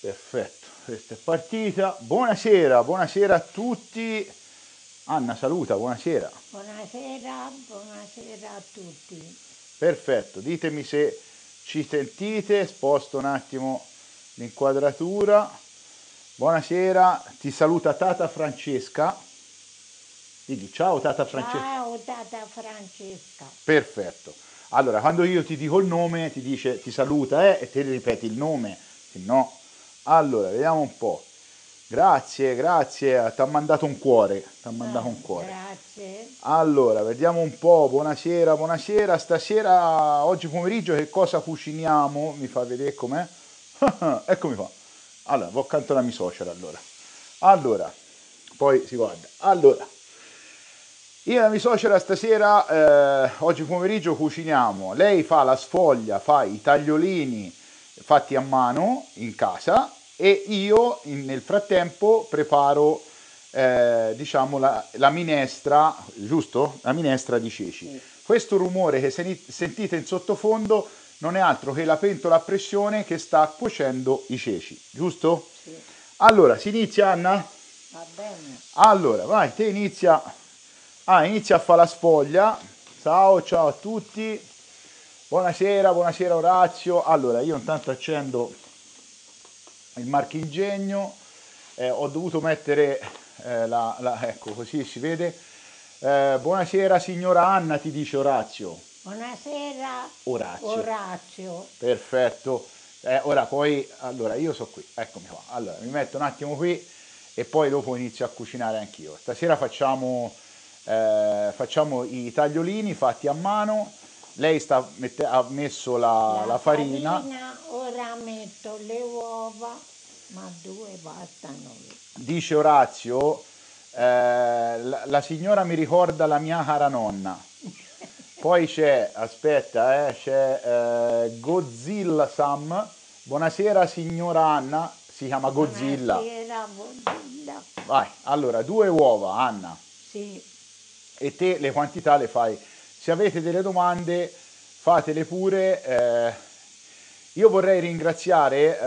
Perfetto, questa è partita. Buonasera, buonasera a tutti. Anna, saluta, buonasera. Buonasera, buonasera a tutti. Perfetto, ditemi se ci sentite, sposto un attimo l'inquadratura. Buonasera, ti saluta Tata Francesca. Digli ciao Tata Francesca. Ciao Tata Francesca. Perfetto. Allora, quando io ti dico il nome, ti dice ti saluta eh, e te ripeti il nome se no... Allora, vediamo un po'. Grazie, grazie, ti ha mandato un cuore, ti ha mandato ah, un cuore. Grazie. Allora, vediamo un po', buonasera, buonasera. Stasera, oggi pomeriggio, che cosa cuciniamo? Mi fa vedere com'è. Eccomi qua. Allora, vado accanto alla mia suocera allora. Allora, poi si guarda. Allora, io e la mia suocera stasera, eh, oggi pomeriggio, cuciniamo. Lei fa la sfoglia, fa i tagliolini, fatti a mano in casa e io in, nel frattempo preparo eh, diciamo la, la, minestra, giusto? La minestra di ceci. Questo rumore che sen- sentite in sottofondo non è altro che la pentola a pressione che sta cuocendo i ceci, giusto? Sì. Allora, si inizia Anna? Va bene. Allora, vai, te inizia, ah, inizia a fare la sfoglia. Ciao, ciao a tutti. Buonasera, buonasera Orazio. Allora, io intanto accendo il marchingegno, eh, ho dovuto mettere eh, la, la, ecco così si vede. Eh, buonasera signora Anna, ti dice Orazio. Buonasera Orazio. Orazio. Perfetto. Eh, ora poi, allora io sono qui, eccomi qua. Allora, mi metto un attimo qui e poi dopo inizio a cucinare anch'io. Stasera facciamo, eh, facciamo i tagliolini fatti a mano lei sta, mette, ha messo la, la, la farina. farina. Ora metto le uova, ma due bastano. Dice Orazio, eh, la, la, signora mi ricorda la mia cara nonna. Poi c'è, aspetta, eh, c'è eh, Godzilla Sam. Buonasera signora Anna, si chiama Godzilla. Buonasera, Godzilla. Vai, allora, due uova, Anna. Sì. E te le quantità le fai se avete delle domande fatele pure. Eh, io vorrei ringraziare, eh,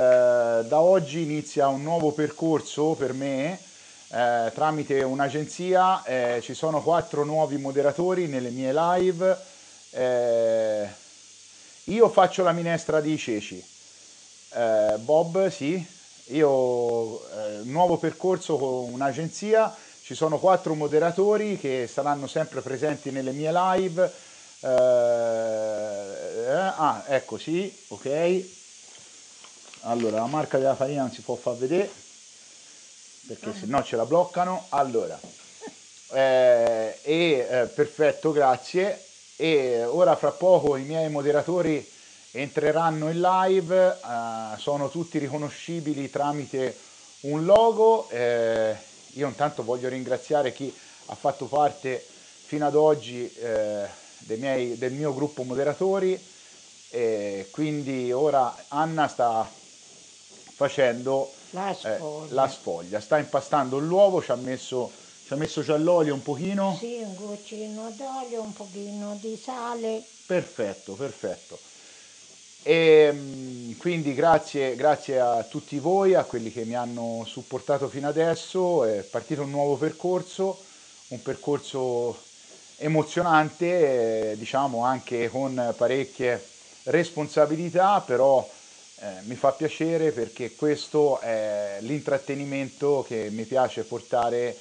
da oggi inizia un nuovo percorso per me eh, tramite un'agenzia, eh, ci sono quattro nuovi moderatori nelle mie live. Eh, io faccio la minestra di ceci. Eh, Bob, sì, io nuovo percorso con un'agenzia ci sono quattro moderatori che saranno sempre presenti nelle mie live. Eh, eh, ah, ecco sì, ok. Allora, la marca della farina non si può far vedere perché se no ce la bloccano. Allora, eh, e, eh, perfetto, grazie. E ora fra poco i miei moderatori entreranno in live, eh, sono tutti riconoscibili tramite un logo. Eh, io intanto voglio ringraziare chi ha fatto parte fino ad oggi eh, miei, del mio gruppo moderatori e quindi ora Anna sta facendo la eh, sfoglia, eh, la sfoglia. sta impastando l'uovo, ci ha messo, ci ha messo già l'olio un pochino. Sì, un goccino d'olio, un pochino di sale. Perfetto, perfetto. E ehm, quindi grazie, grazie, a tutti voi, a quelli che mi hanno supportato fino adesso, è partito un nuovo percorso, un percorso emozionante, eh, diciamo anche con parecchie responsabilità, però eh, mi fa piacere perché questo è l'intrattenimento che mi piace portare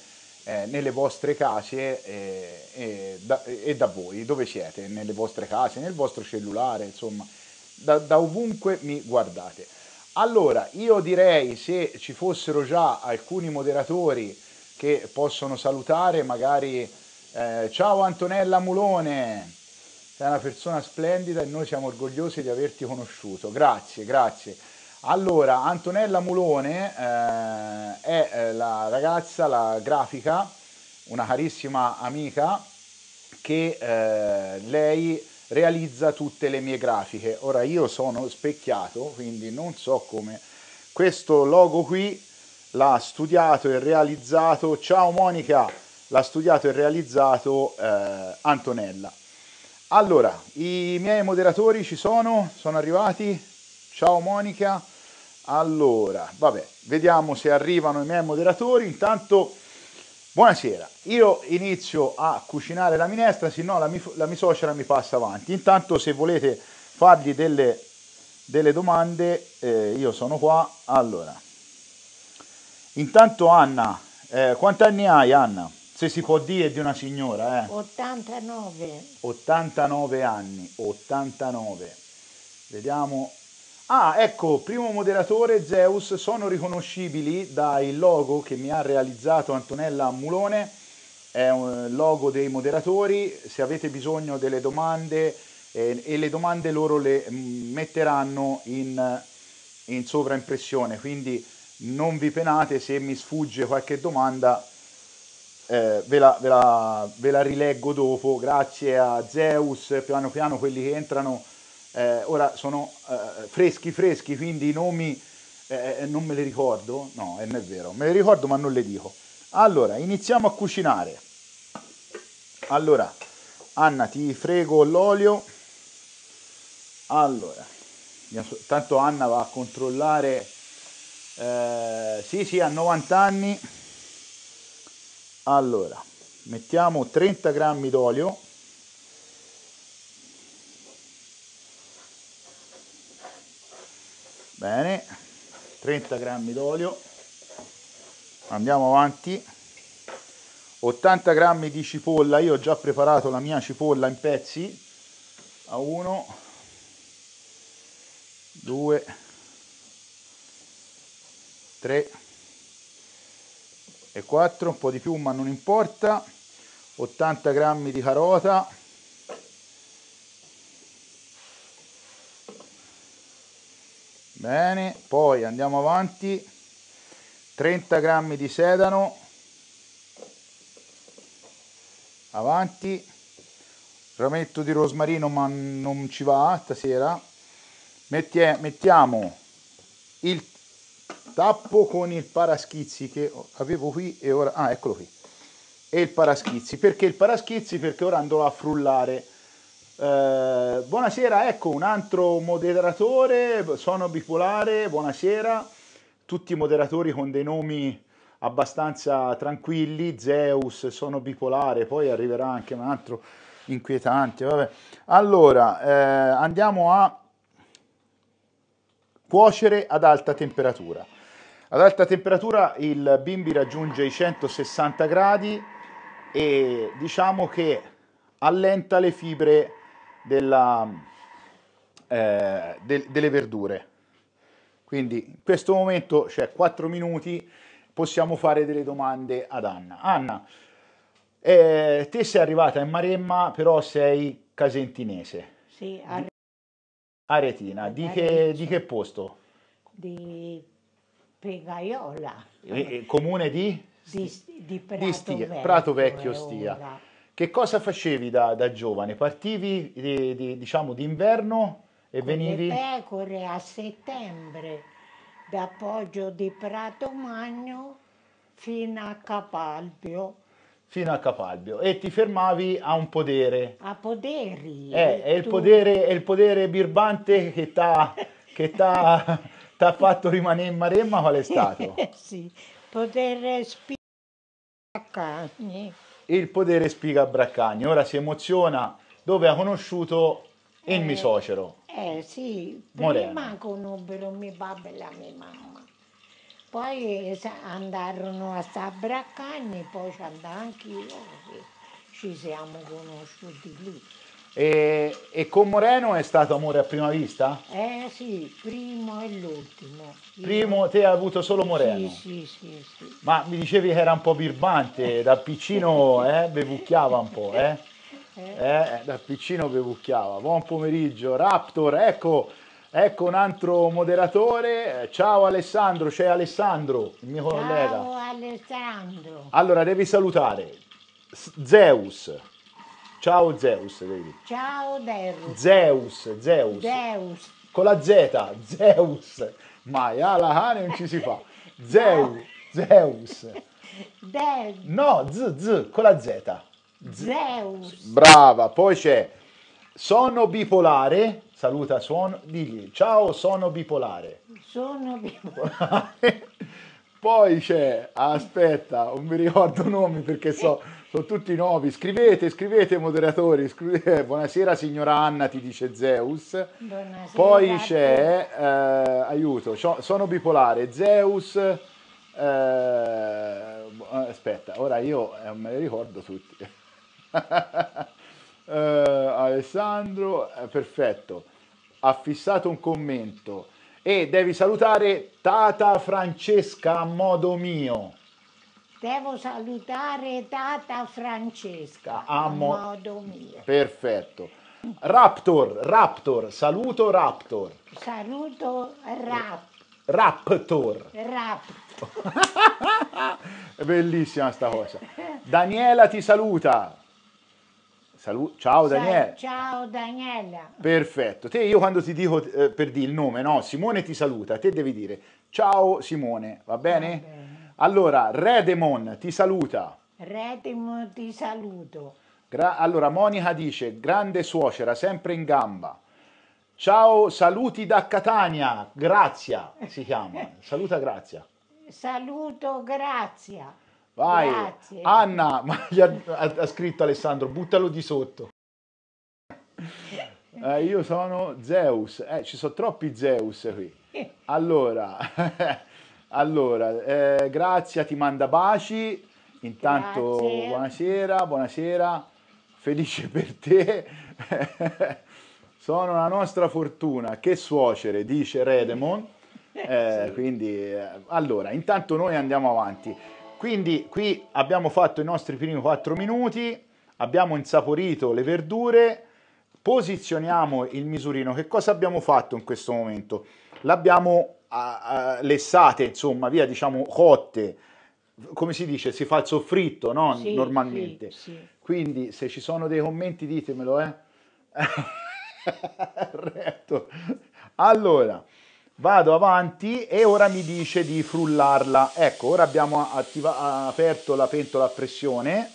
eh, nelle vostre case eh, e da, e da voi, dove siete, nelle vostre case, nel vostro cellulare, insomma da, da ovunque mi guardate. Allora, io direi se ci fossero già alcuni moderatori che possono salutare, magari eh, ciao Antonella Mulone, sei una persona splendida e noi siamo orgogliosi di averti conosciuto. Grazie, grazie. Allora, Antonella Mulone eh, è eh, la ragazza, la grafica, una carissima amica che eh, lei realizza tutte le mie grafiche. Ora io sono specchiato, quindi non so come questo logo qui l'ha studiato e realizzato, ciao Monica, l'ha studiato e realizzato eh, Antonella. Allora, i miei moderatori ci sono, sono arrivati, ciao Monica. Allora, vabbè, vediamo se arrivano i miei moderatori. Intanto Buonasera, io inizio a cucinare la minestra, se no la, mi, la mia suocera mi passa avanti. Intanto se volete fargli delle, delle domande, eh, io sono qua. Allora, intanto Anna, eh, quanti anni hai Anna? Se si può dire di una signora, eh? 89. 89 anni, 89. Vediamo Ah, ecco, primo moderatore Zeus, sono riconoscibili dal logo che mi ha realizzato Antonella Mulone, è un logo dei moderatori, se avete bisogno delle domande eh, e le domande loro le mm, metteranno in, in sovraimpressione, quindi non vi penate se mi sfugge qualche domanda, eh, ve, la, ve, la, ve la rileggo dopo, grazie a Zeus, piano piano quelli che entrano eh, ora sono eh, freschi freschi, quindi i nomi eh, eh non me li ricordo. No, eh, non è vero, me li ricordo ma non le dico. Allora, iniziamo a cucinare. Allora, Anna, ti frego l'olio. Allora, tanto Anna va a controllare. Eh, sì, sì, ha 90 anni. Allora, mettiamo 30 grammi d'olio. bene 30 grammi d'olio andiamo avanti 80 grammi di cipolla io ho già preparato la mia cipolla in pezzi a 1 2 3 e 4 un po' di più ma non importa 80 grammi di carota bene poi andiamo avanti 30 grammi di sedano avanti rametto di rosmarino ma non ci va stasera Mettie, eh, mettiamo il tappo con il paraschizzi che avevo qui e ora ah eccolo qui e il paraschizzi perché il paraschizzi perché ora andrò a frullare eh, buonasera, ecco un altro moderatore, sono bipolare, buonasera, tutti moderatori con dei nomi abbastanza tranquilli, Zeus, sono bipolare, poi arriverà anche un altro inquietante, vabbè. Allora, eh, andiamo a cuocere ad alta temperatura. Ad alta temperatura il bimbi raggiunge i 160 gradi e diciamo che allenta le fibre della, eh, de, delle verdure. Quindi in questo momento c'è cioè 4 minuti, possiamo fare delle domande ad Anna. Anna, eh, te sei arrivata in Maremma, però sei casentinese. Sì, Ar- Aretina. Di che, di che, posto? Di Pegaiola. E, comune di? Di, di Prato, di Stia, Vecchio, Prato Vecchio Stia. Che cosa facevi da, da giovane? Partivi di, eh, di, diciamo d'inverno e Con venivi? Le pecore a settembre, da Poggio di Prato Magno fino a Capalbio. Fino a Capalbio e ti fermavi a un podere. A poderi. Eh, è, il podere, è il podere birbante che ti ha t'ha, fatto rimanere in Maremma qual è stato? sì, podere spiracani e il potere spiga Braccagni. Ora si emoziona dove ha conosciuto il eh, mio suocero. Eh sì, Moreno. prima conobbero mio babbo e la mia mamma. Poi andarono a sta Braccani, poi ci andai anche io, ci siamo conosciuti lì. E, e, con Moreno è stato amore a prima vista? Eh sì, primo e l'ultimo. Io... Primo te hai avuto solo Moreno? Sì, sì, sì, sì, Ma mi dicevi che era un po' birbante, da piccino eh, bevucchiava un po', eh. Eh. eh? eh? da piccino bevucchiava. Buon pomeriggio, Raptor, ecco, ecco un altro moderatore. Ciao Alessandro, c'è Alessandro, il mio Ciao collega. Ciao Alessandro. Allora, devi salutare Zeus. Ciao Zeus, devi Ciao Derus. Zeus, Zeus. Zeus. Con la Z, Zeus. Mai, alla ah, Hane non ci si fa. Zeus, Zeus. No, z, z, con la Z. Zeus. Brava, poi c'è sono bipolare, saluta suono, digli ciao sono bipolare. Sono bipolare. poi c'è, aspetta, non mi ricordo nomi perché so eh, sono tutti nuovi. Scrivete, scrivete moderatori. Scrivete. Eh, buonasera signora Anna, ti dice Zeus. Buonasera. Poi c'è, eh, aiuto, sono bipolare. Zeus, eh, eh aspetta, ora io eh, me le ricordo tutti. eh, Alessandro, perfetto. Ha fissato un commento. E devi salutare Tata Francesca a modo mio. Devo salutare Tata Francesca a ah, modo mio. Perfetto. Raptor, Raptor, saluto Raptor. Saluto Raptor. Raptor. Raptor. Bellissima sta cosa. Daniela ti saluta. Salu- ciao Daniela. Ciao Daniela. Perfetto. Te io quando ti dico eh, per dire il nome, no? Simone ti saluta, te devi dire ciao Simone, va bene? Va bene. Allora, Redemon ti saluta. Redemon ti saluto. Gra allora, Monica dice, grande suocera, sempre in gamba. Ciao, saluti da Catania, Grazia si chiama. Saluta Grazia. Saluto Grazia. Vai. Grazie. Anna, ma gli ha, ha scritto Alessandro, buttalo di sotto. Eh, io sono Zeus, eh, ci sono troppi Zeus qui. Allora, allora, eh, Grazia ti manda baci, intanto Grazie. buonasera, buonasera, felice per te. Sono la nostra fortuna, che suocere, dice Redemon. Eh, sì. Quindi, eh, allora, intanto noi andiamo avanti. Quindi qui abbiamo fatto i nostri primi 4 minuti, abbiamo insaporito le verdure, posizioniamo il misurino. Che cosa abbiamo fatto in questo momento? L'abbiamo a, a, lessate, insomma, via, diciamo, cotte, come si dice, si fa il soffritto, no? Sì, Normalmente. Sì, sì. Quindi se ci sono dei commenti ditemelo, eh. Retto. Allora, vado avanti e ora mi dice di frullarla. Ecco, ora abbiamo aperto la pentola a pressione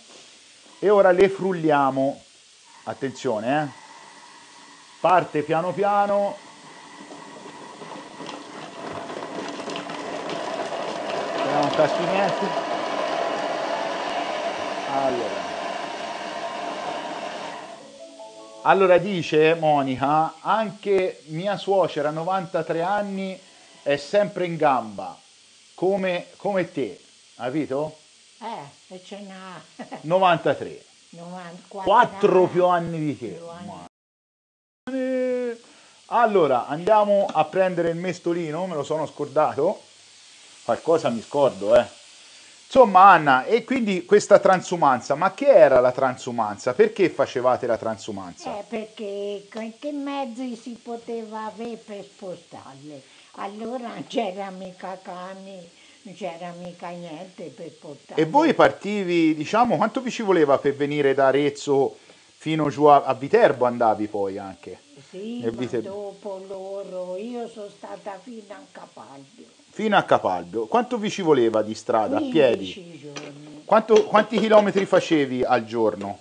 e ora le frulliamo. Attenzione, eh. Parte piano piano, non sono niente allora. allora dice Monica anche mia suocera 93 anni è sempre in gamba come, come te capito? eh e c'è una 93 4 più anni di te anni. allora andiamo a prendere il mestolino me lo sono scordato qualcosa mi scordo, eh. Insomma, Anna, e quindi questa transumanza, ma che era la transumanza? Perché facevate la transumanza? Eh, perché qualche mezzo si poteva avere per spostarle. Allora non c'era mica cani, non c'era mica niente per portarle. E voi partivi, diciamo, quanto vi ci voleva per venire da Arezzo fino giù a, a Viterbo andavi poi anche? Sì, Viterbo. dopo loro, io sono stata fino a Capalbio fino a Capaldo. Quanto vi ci voleva di strada a piedi? Quanto, quanti chilometri facevi al giorno?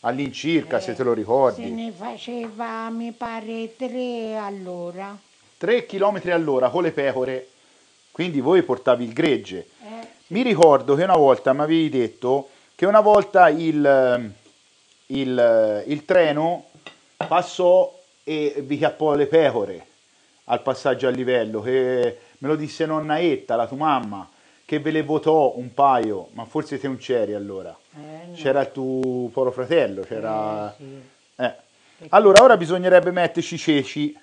All'incirca, eh, se te lo eh, ricordi. Se ne faceva, mi pare, tre all'ora. Tre chilometri all'ora con le pecore, quindi voi portavi il gregge. Eh. Mi ricordo che una volta mi avevi detto che una volta il, il, il treno passò e vi chiappò le pecore al passaggio a livello, che Me lo disse nonna Etta, la tua mamma, che ve le votò un paio, ma forse te non c'eri allora. Eh, no. C'era il tuo povero fratello, c'era... Eh, sì. eh. Allora, ora bisognerebbe metterci i ceci,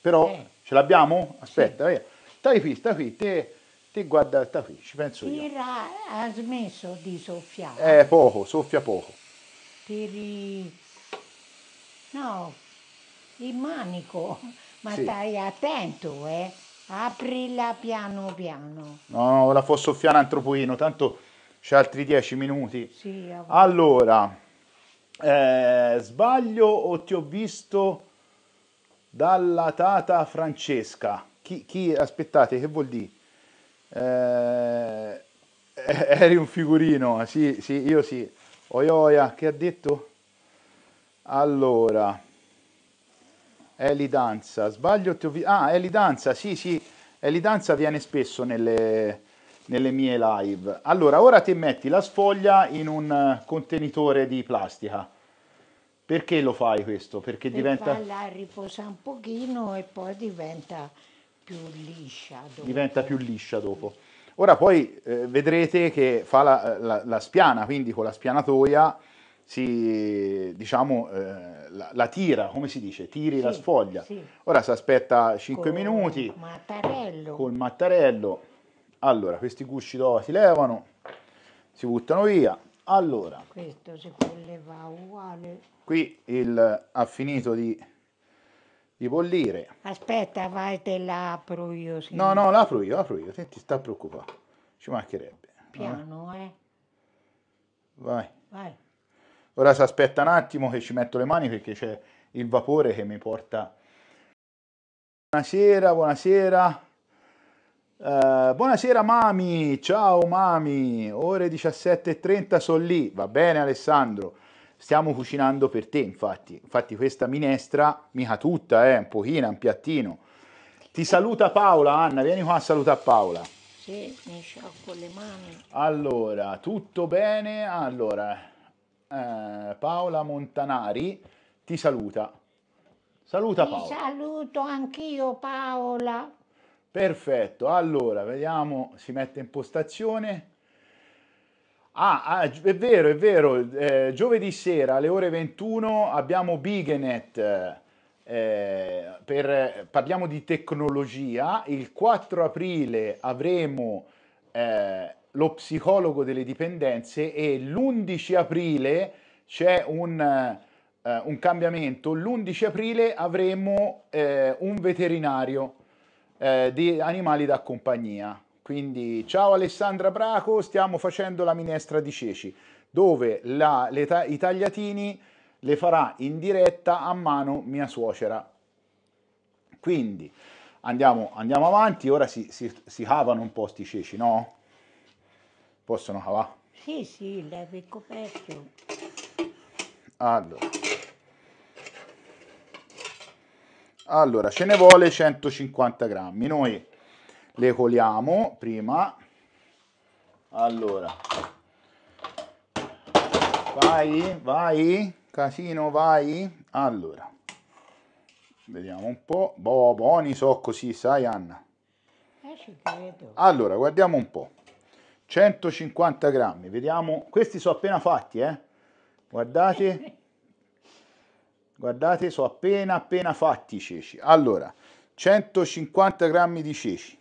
però eh. ce l'abbiamo? Aspetta, sì. Stai qui, stai qui, te, te guarda, stai qui, ci penso io. Tira, ha smesso di soffiare. Eh, poco, soffia poco. Tiri... No, il manico, ma sì. stai attento, eh. Aprila piano piano. No, no, la fo soffiare un tropoino, tanto c'è altri dieci minuti. Sì, ah, allora, eh, sbaglio o ti ho visto dalla tata Francesca? Chi, chi aspettate, che vuol dire? Eh, eri un figurino, sì, sì, io sì. Oioia, che ha detto? Allora... Eli Danza, sbaglio? Ti ho vi- ah, Eli Danza, sì, sì, Eli Danza viene spesso nelle, nelle mie live. Allora, ora ti metti la sfoglia in un contenitore di plastica. Perché lo fai questo? Perché per diventa... La riposa un pochino e poi diventa più liscia dopo. Diventa più liscia dopo. Ora poi eh, vedrete che fa la, la, la spiana, quindi con la spianatoia si, diciamo, eh, la, la, tira, come si dice, tiri sì, la sfoglia. Sì. Ora si aspetta 5 col minuti mattarello. col mattarello. Allora, questi gusci d'ova si levano, si buttano via. Allora, questo si può levare uguale. Qui il, ha finito di, di bollire. Aspetta, vai, te l'apro io. Sì. No, no, l'apro io, l'apro io, senti, sta preoccupando. Ci mancherebbe. Piano, eh. eh. Vai. Vai. Ora si aspetta un attimo che ci metto le mani perché c'è il vapore che mi porta. Buonasera, buonasera. Uh, buonasera Mami, ciao Mami, ore 17.30 sono lì, va bene Alessandro, stiamo cucinando per te infatti, infatti questa minestra, mica tutta, eh, un pochino, un piattino. Ti saluta Paola, Anna, vieni qua a salutare Paola. Sì, mi sciacco le mani. Allora, tutto bene? Allora, eh, Paola Montanari ti saluta. Saluta Paola. Ti saluto anch'io Paola. Perfetto, allora vediamo, si mette in postazione. Ah, ah è vero, è vero, eh, giovedì sera alle ore 21 abbiamo Bigenet, eh, per, parliamo di tecnologia, il 4 aprile avremo eh, lo psicologo delle dipendenze e l'11 aprile c'è un, eh, un cambiamento. L'11 aprile avremo eh, un veterinario eh, di animali da compagnia. Quindi ciao Alessandra Braco, stiamo facendo la minestra di ceci, dove la, le, i tagliatini le farà in diretta a mano mia suocera. Quindi andiamo, andiamo avanti, ora si, si, si cavano un po' sti ceci, no? Possono cavà? Sì, sì, levi il coperchio. Allora. Allora, ce ne vuole 150 grammi. Noi le coliamo prima. Allora. Vai, vai, casino, vai. Allora. Vediamo un po'. Boh, buoni so così, sai Anna. Eh, ci credo. Allora, guardiamo un po'. 150 grammi, vediamo, questi sono appena fatti, eh? guardate, guardate, sono appena appena fatti i ceci. Allora, 150 grammi di ceci.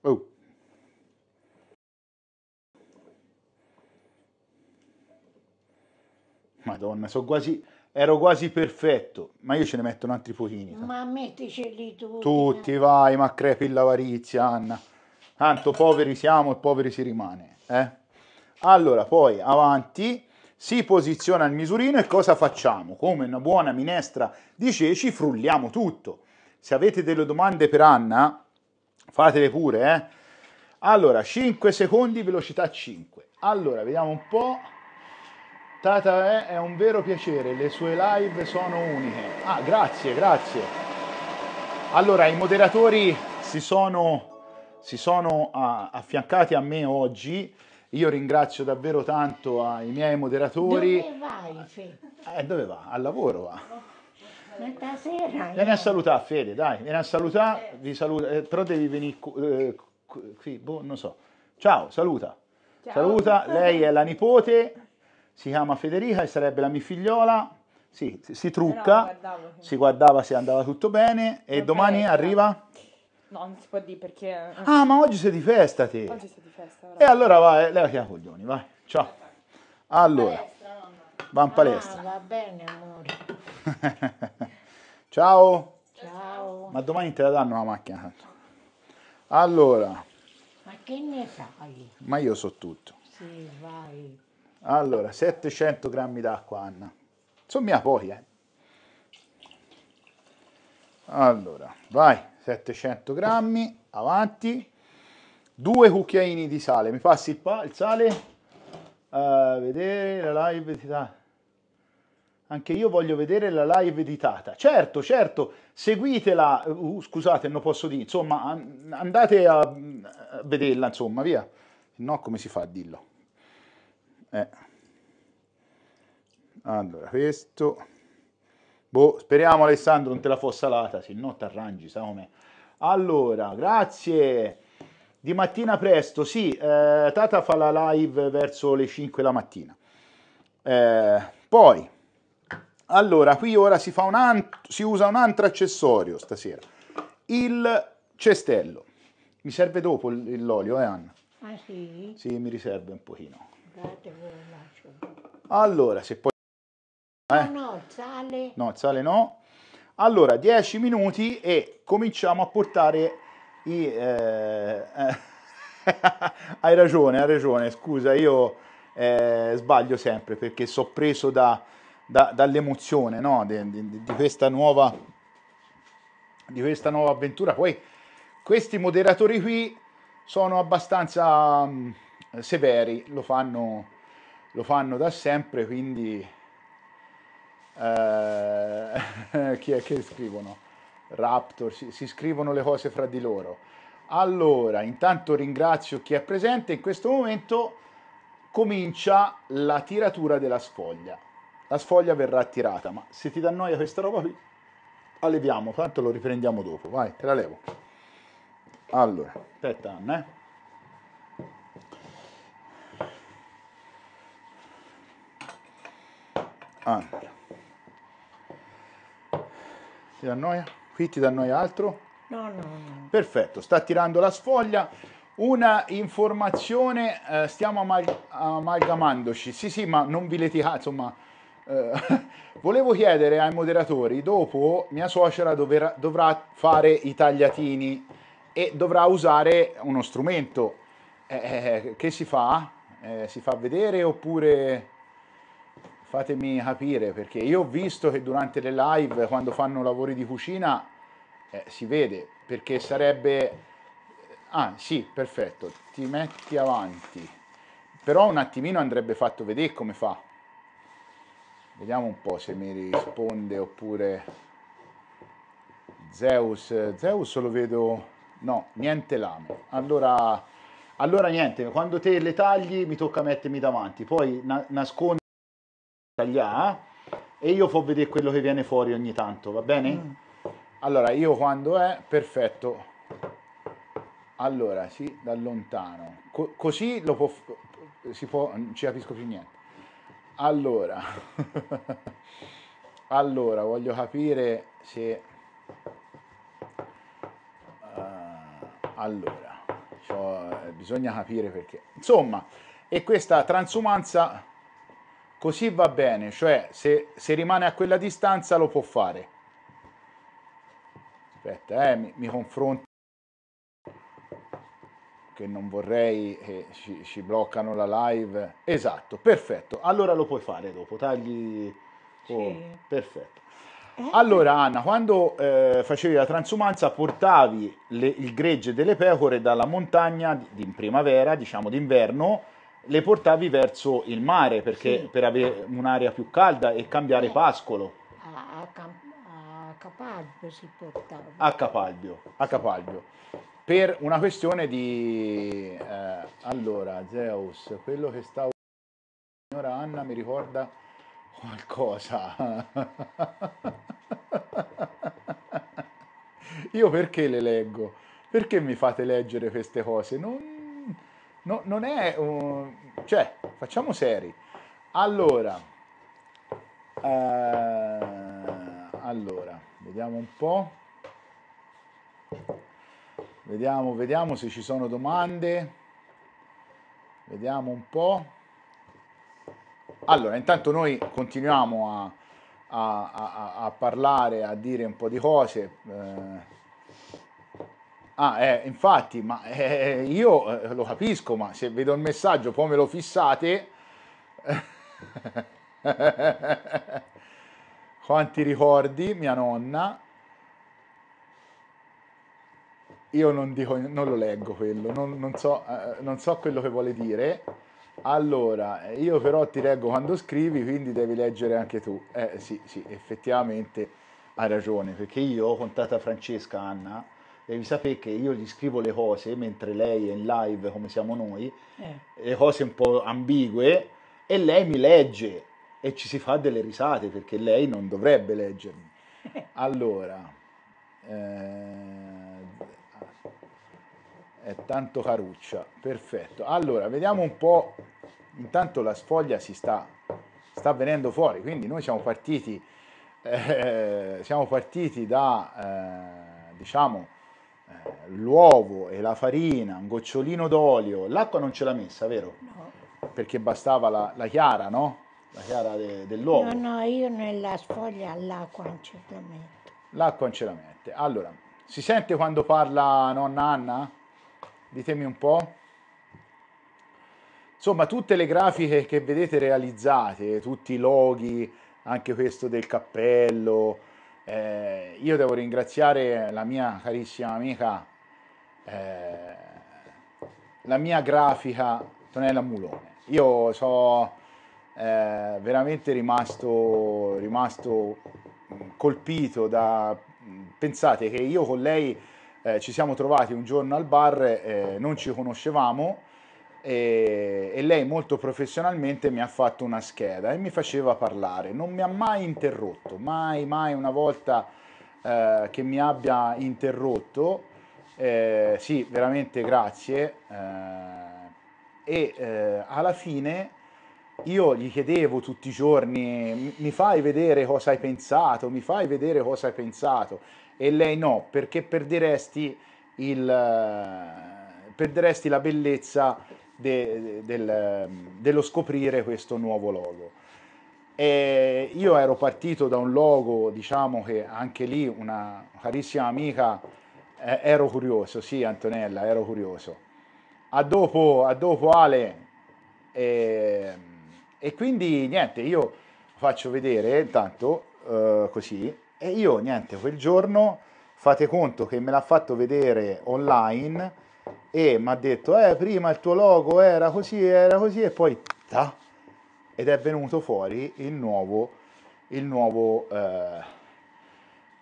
Oh. Madonna, sono quasi ero quasi perfetto, ma io ce ne metto un altri pochini. Ma mettici lì tu. Tutti, vai, ma crepi l'avarizia, Anna tanto poveri siamo e poveri si rimane. Eh? Allora, poi avanti, si posiziona il misurino e cosa facciamo? Come una buona minestra di ceci frulliamo tutto. Se avete delle domande per Anna, fatele pure, eh? Allora, 5 secondi, velocità 5. Allora, vediamo un po'. Tata eh, è, un vero piacere, le sue live sono uniche. Ah, grazie, grazie. Allora, i moderatori si sono si sono ah, affiancati a me oggi. Io ringrazio davvero tanto i miei moderatori. Dove vai, Fede? Eh, dove va? Al lavoro va. Buonasera. Vieni a salutare, Fede, dai, vieni a salutare, vi saluto, eh, però devi venire eh, qui, boh, non so. Ciao, saluta. Ciao. Saluta, lei è la nipote, si chiama Federica e sarebbe la mia figliola. Sì, si trucca, si guardava se andava tutto bene e Vabbè, domani arriva... No, non si può dire perché... Eh, ah, ma oggi sei di festa te! Oggi sei di festa, bravo. E allora vai, eh, leva chiama coglioni, vai, ciao! Allora, palestra, va in palestra. Ah, va bene, amore. ciao! Ciao! Ma domani te la danno la macchina, Allora... Ma che ne sai? Ma io so tutto. Sì, vai. Allora, 700 grammi d'acqua, Anna. Insomma, pochi, eh. Allora, vai. 700 grammi, avanti, due cucchiaini di sale, mi passi il, pa il sale? Uh, vedere la live di Tata, Anche io voglio vedere la live di Tata, Certo, certo, seguitela, uh, scusate, non posso dire, insomma, andate a, a vederla, insomma, via. No, come si fa a dirlo? Eh. Allora, questo... Boh, speriamo Alessandro non te la fossa salata, se no t'arrangi, sa come. Allora, grazie. Di mattina presto, sì, eh, Tata fa la live verso le 5 la mattina. Eh, poi, allora, qui ora si, un ant- si usa un altro accessorio stasera, il cestello. Mi serve dopo l- l'olio, eh Anna? Ah sì? Sì, mi riserve un pochino. Allora, se poi... Eh? No, sale. No, sale no. Allora, 10 minuti e cominciamo a portare i... Eh, eh. hai ragione, hai ragione, scusa, io eh, sbaglio sempre perché sono preso da, da, dall'emozione no? di, di, di, questa nuova, di questa nuova avventura. Poi questi moderatori qui sono abbastanza mh, mm, severi, lo fanno, lo fanno da sempre, quindi eh, chi è che scrivono? Raptor, si, si scrivono le cose fra di loro. Allora, intanto ringrazio chi è presente, in questo momento comincia la tiratura della sfoglia. La sfoglia verrà tirata, ma se ti dà noia questa roba qui, la leviamo, tanto lo riprendiamo dopo, vai, te la levo. Allora, aspetta Anna, eh. Allora. Ti dà noia? Qui ti dà noia altro? No, no, no. Perfetto, sta tirando la sfoglia. Una informazione, eh, stiamo amal- amalgamandoci. Sì, sì, ma non vi litigate, insomma. Eh, volevo chiedere ai moderatori, dopo mia suocera dover- dovrà fare i tagliatini e dovrà usare uno strumento. Eh, eh che si fa? Eh, si fa vedere oppure fatemi capire perché io ho visto che durante le live quando fanno lavori di cucina eh, si vede perché sarebbe ah sì perfetto ti metti avanti però un attimino andrebbe fatto vedere come fa vediamo un po' se mi risponde oppure Zeus Zeus lo vedo no niente lame allora allora niente quando te le tagli mi tocca mettermi davanti poi na nascondi tagliare eh? e io fo vedere quello che viene fuori ogni tanto, va bene? Mm. Allora, io quando è, perfetto. Allora, sì, da lontano. Co così lo può, si può, non ci capisco più niente. Allora, allora, voglio capire se... Uh, allora, cioè, bisogna capire perché. Insomma, e questa transumanza Così va bene, cioè se, se rimane a quella distanza lo può fare. Aspetta, eh, mi, mi confronto che non vorrei che eh, ci, ci, bloccano la live. Esatto, perfetto. Allora lo puoi fare dopo, tagli. Oh, Perfetto. Eh? Allora Anna, quando eh, facevi la transumanza portavi le, il gregge delle pecore dalla montagna in primavera, diciamo d'inverno, le portavi verso il mare perché, sì. per avere un'aria più calda e cambiare eh, pascolo. A, a, a, Capalbio si portava. A Capalbio, a Capalbio. Per una questione di... Eh, allora, Zeus, quello che stavo... Signora Anna mi ricorda qualcosa. Io perché le leggo? Perché mi fate leggere queste cose? Non no, non è... Un... cioè, facciamo seri. Allora, eh, allora, vediamo un po'. Vediamo, vediamo se ci sono domande. Vediamo un po'. Allora, intanto noi continuiamo a, a, a, a parlare, a dire un po' di cose. Eh, Ah, eh, infatti, ma eh, eh, io eh, lo capisco, ma se vedo il messaggio poi me lo fissate... Quanti ricordi, mia nonna. Io non, dico, non lo leggo quello, non, non, so, eh, non so quello che vuole dire. Allora, io però ti leggo quando scrivi, quindi devi leggere anche tu. Eh sì, sì, effettivamente hai ragione, perché io ho contato a Francesca, Anna, devi sapere che io gli scrivo le cose mentre lei è in live come siamo noi, eh. le cose un po' ambigue e lei mi legge e ci si fa delle risate perché lei non dovrebbe leggermi. Allora, eh, è tanto caruccia, perfetto. Allora, vediamo un po', intanto la sfoglia si sta, sta venendo fuori, quindi noi siamo partiti, eh, siamo partiti da, eh, diciamo, eh, l'uovo e la farina, un gocciolino d'olio, l'acqua non ce l'ha messa, vero? No. Perché bastava la, la chiara, no? La chiara de, dell'uovo. No, no, io nella sfoglia l'acqua non ce la metto. L'acqua non ce la mette. Allora, si sente quando parla nonna Anna? Ditemi un po'. Insomma, tutte le grafiche che vedete realizzate, tutti i loghi, anche questo del cappello, eh, io devo ringraziare la mia carissima amica, eh, la mia grafica Tonella Mulone. Io sono eh, veramente rimasto, rimasto mm, colpito da... Mm, pensate che io con lei eh, ci siamo trovati un giorno al bar, eh, non ci conoscevamo e, e, lei molto professionalmente mi ha fatto una scheda e mi faceva parlare, non mi ha mai interrotto, mai, mai una volta eh, che mi abbia interrotto, eh, sì, veramente grazie. Eh, e eh, alla fine io gli chiedevo tutti i giorni, mi fai vedere cosa hai pensato, mi fai vedere cosa hai pensato, e lei no, perché perderesti, il, eh, perderesti la bellezza de, de, del, dello scoprire questo nuovo logo. E io ero partito da un logo, diciamo che anche lì una carissima amica, eh, ero curioso, sì Antonella, ero curioso. A dopo, a dopo Ale, e, ehm, e, quindi niente, io faccio vedere intanto eh, così, e io niente, quel giorno fate conto che me l'ha fatto vedere online e mi ha detto eh prima il tuo logo era così era così e poi ta ed è venuto fuori il nuovo il nuovo eh,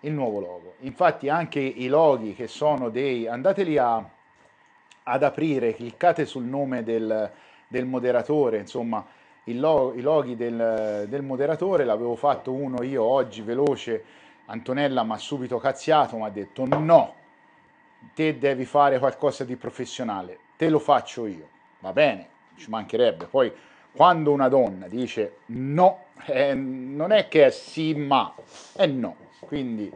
il nuovo logo infatti anche i loghi che sono dei andateli a, ad aprire cliccate sul nome del, del moderatore insomma lo, i loghi del, del moderatore l'avevo fatto uno io oggi veloce Antonella mi ha subito cazziato mi ha detto no te devi fare qualcosa di professionale, te lo faccio io, va bene, ci mancherebbe. Poi quando una donna dice no, eh, non è che è sì ma, è no. Quindi,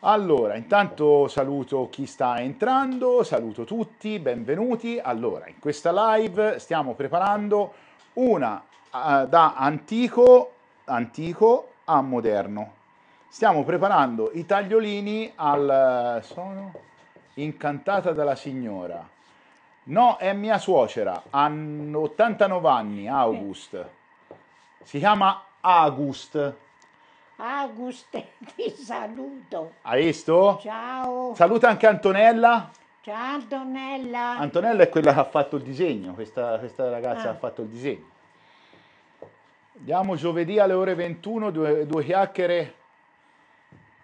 allora, intanto saluto chi sta entrando, saluto tutti, benvenuti. Allora, in questa live stiamo preparando una uh, da antico, antico a moderno stiamo preparando i tagliolini al eh, sono incantata dalla signora no è mia suocera ha 89 anni August si chiama August August ti saluto hai visto? ciao saluta anche Antonella ciao Antonella Antonella è quella che ha fatto il disegno questa, questa ragazza ah. ha fatto il disegno andiamo giovedì alle ore 21 due, due chiacchiere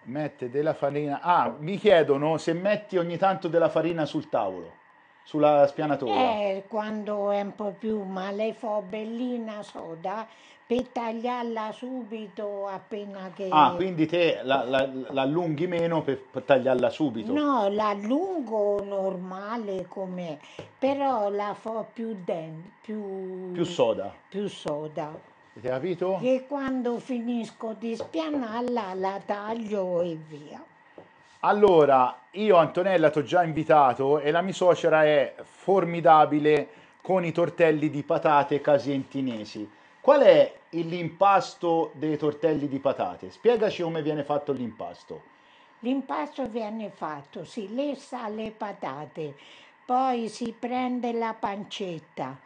Mette della farina. Ah, mi chiedono se metti ogni tanto della farina sul tavolo, sulla spianatura. Eh, quando è un po' più, ma lei fa bellina soda per tagliarla subito appena che... Ah, quindi te la, la, l'allunghi meno per, per tagliarla subito? No, l'allungo normale come... però la fa più, den- più... più soda. Più soda. Avete capito? E quando finisco di spianarla la taglio e via. Allora, io Antonella ti ho già invitato e la mia suocera è formidabile con i tortelli di patate casentinesi. Qual è l'impasto dei tortelli di patate? Spiegaci come viene fatto l'impasto. L'impasto viene fatto, si lessa le patate, poi si prende la pancetta,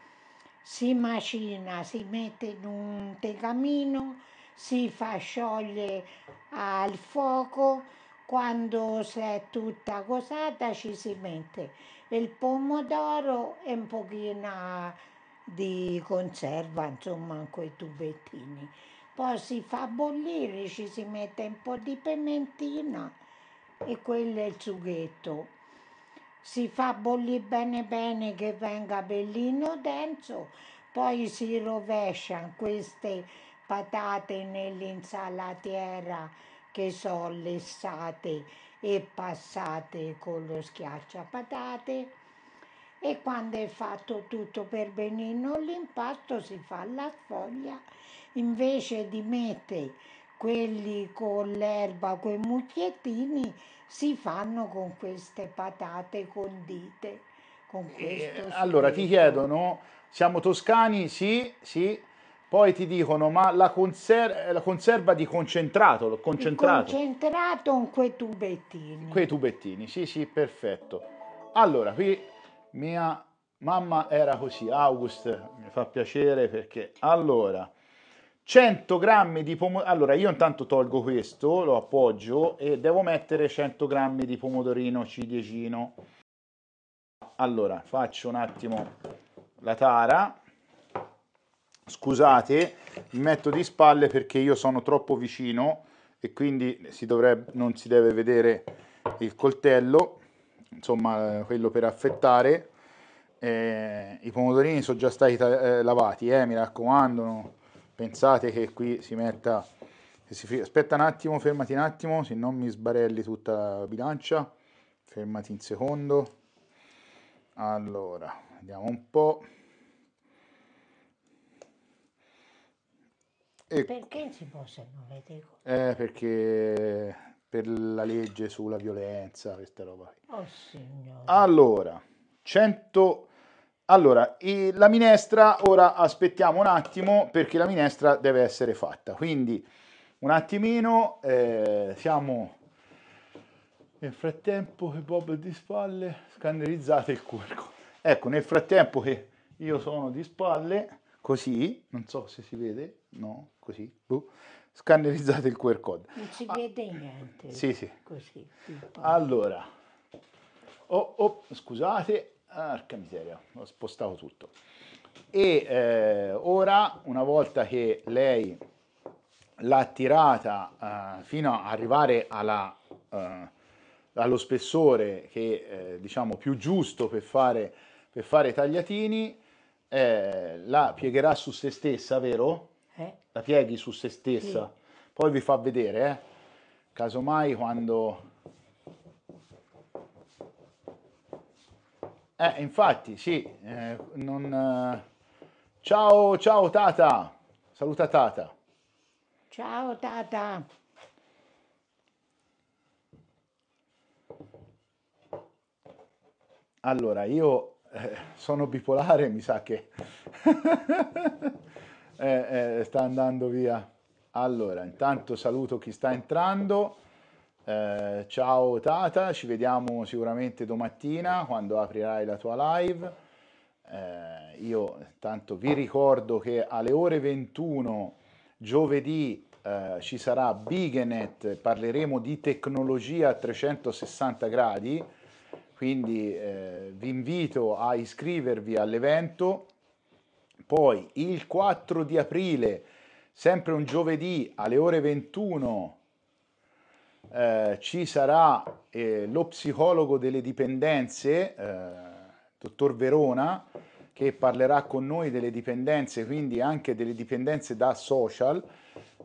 si macina, si mette in un tegamino, si fa sciogliere al fuoco, quando si è tutta cosata ci si mette il pomodoro e un pochino di conserva, insomma, in quei tubettini. Poi si fa bollire, ci si mette un po' di pimentina e quello è il sughetto si fa bollire bene bene che venga bellino denso, poi si rovesciano queste patate nell'insalatiera che sono lessate e passate con lo schiacciapatate e quando è fatto tutto per benino l'impasto si fa la sfoglia invece di mettere quelli con l'erba, quei mucchiettini si fanno con queste patate condite. Con eh, questo eh, allora ti chiedono, siamo toscani? Sì, sì. Poi ti dicono, ma la, conser- la conserva di concentrato, concentrato. concentrato in quei tubettini. Quei tubettini, sì, sì, perfetto. Allora, qui mia mamma era così, August, mi fa piacere perché... Allora, 100 grammi di pomodorino. Allora, io intanto tolgo questo, lo appoggio e devo mettere 100 grammi di pomodorino ciliegino. Allora, faccio un attimo la tara. Scusate, mi metto di spalle perché io sono troppo vicino e quindi si dovrebbe, non si deve vedere il coltello, insomma, quello per affettare. Eh, I pomodorini sono già stati eh, lavati, eh, mi raccomando No? pensate che qui si metta si, aspetta un attimo, fermati un attimo, se non mi sbarelli tutta la bilancia, fermati un secondo. Allora, vediamo un po'. E, perché si possono vedere? Eh, perché per la legge sulla violenza, questa roba Oh, signore. Allora, 100 allora, la minestra ora aspettiamo un attimo perché la minestra deve essere fatta. Quindi un attimino, eh, siamo nel frattempo che Bob è di spalle, scannerizzate il corco. Ecco, nel frattempo che io sono di spalle, così, non so se si vede, no, così, buh, scannerizzate il QR code. Non si vede ah, niente. Sì, sì. Così. Allora, oh, oh, scusate, Arca miseria, ho spostato tutto. E eh, ora, una volta che lei l'ha tirata eh, fino ad arrivare alla, eh, allo spessore che eh, diciamo più giusto per fare, per fare tagliatini, eh, la piegherà su se stessa, vero? Eh. La pieghi su se stessa, sì. poi vi fa vedere, casomai quando Eh, infatti, sì, eh, non... Eh, ciao, ciao Tata, saluta Tata. Ciao Tata. Allora, io eh, sono bipolare, mi sa che eh, eh, sta andando via. Allora, intanto saluto chi sta entrando. Eh, ciao Tata, ci vediamo sicuramente domattina quando aprirai la tua live. Eh, io tanto vi ricordo che alle ore 21 giovedì eh, ci sarà Bigenet, parleremo di tecnologia a 360 gradi, quindi eh, vi invito a iscrivervi all'evento. Poi il 4 di aprile, sempre un giovedì alle ore 21, eh, ci sarà eh, lo psicologo delle dipendenze, eh, dottor Verona, che parlerà con noi delle dipendenze, quindi anche delle dipendenze da social.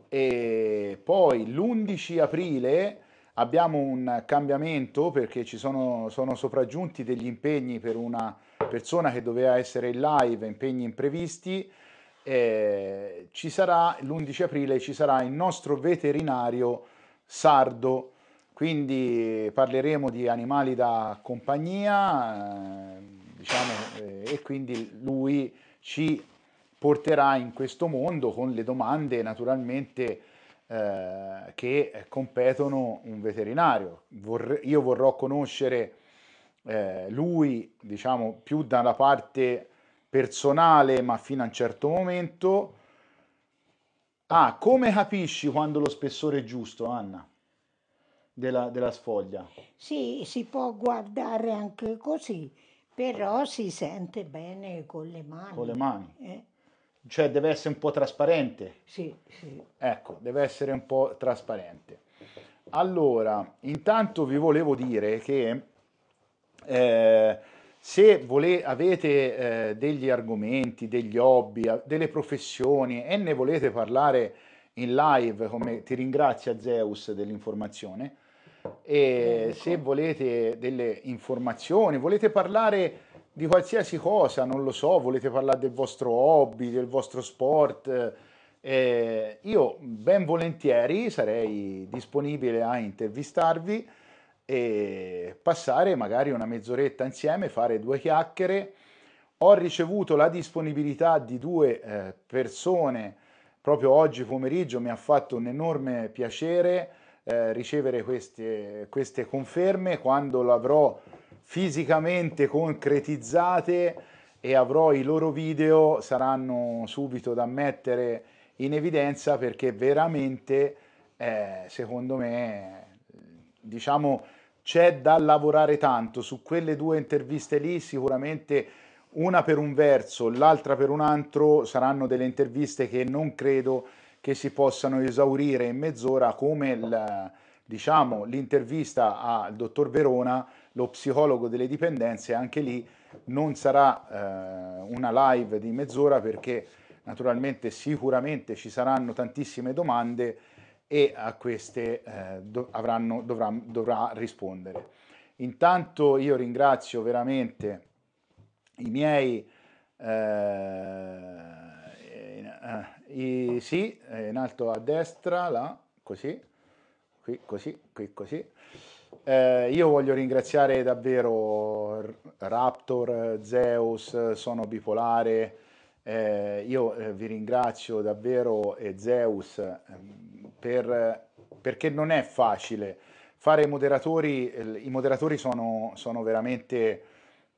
E poi l'11 aprile abbiamo un cambiamento perché ci sono, sono sopraggiunti degli impegni per una persona che doveva essere in live, impegni imprevisti. Eh, ci sarà l'11 aprile ci sarà il nostro veterinario sardo, quindi parleremo di animali da compagnia eh, diciamo, eh, e quindi lui ci porterà in questo mondo con le domande naturalmente eh, che competono un veterinario. io vorrò conoscere lui diciamo più dalla parte personale ma fino a un certo momento Ah, come capisci quando lo spessore è giusto, Anna, della, della sfoglia? Sì, si può guardare anche così, però si sente bene con le mani. Con le mani. Eh? Cioè deve essere un po' trasparente. Sì, sì. Ecco, deve essere un po' trasparente. Allora, intanto vi volevo dire che... Eh, se vole, avete eh, degli argomenti, degli hobby, delle professioni e ne volete parlare in live, come ti ringrazia Zeus dell'informazione, e ecco. se volete delle informazioni, volete parlare di qualsiasi cosa, non lo so, volete parlare del vostro hobby, del vostro sport, eh, io ben volentieri sarei disponibile a intervistarvi e passare magari una mezz'oretta insieme, fare due chiacchiere. Ho ricevuto la disponibilità di due eh, persone proprio oggi pomeriggio, mi ha fatto un enorme piacere eh, ricevere queste, queste conferme quando l'avrò fisicamente concretizzate e avrò i loro video saranno subito da mettere in evidenza perché veramente eh, secondo me diciamo c'è da lavorare tanto su quelle due interviste lì sicuramente una per un verso l'altra per un altro saranno delle interviste che non credo che si possano esaurire in mezz'ora come il, diciamo, l'intervista al dottor Verona lo psicologo delle dipendenze anche lì non sarà eh, una live di mezz'ora perché naturalmente sicuramente ci saranno tantissime domande e a queste eh, dovranno, dovrà, dovrà rispondere. Intanto io ringrazio veramente i miei eh, eh, i, sì, in alto a destra, là, così, qui, così, qui, così. Eh, io voglio ringraziare davvero Raptor, Zeus, sono bipolare, eh, io eh, vi ringrazio davvero e Zeus ehm, per, perché non è facile. Fare i moderatori, eh, i moderatori sono, sono veramente...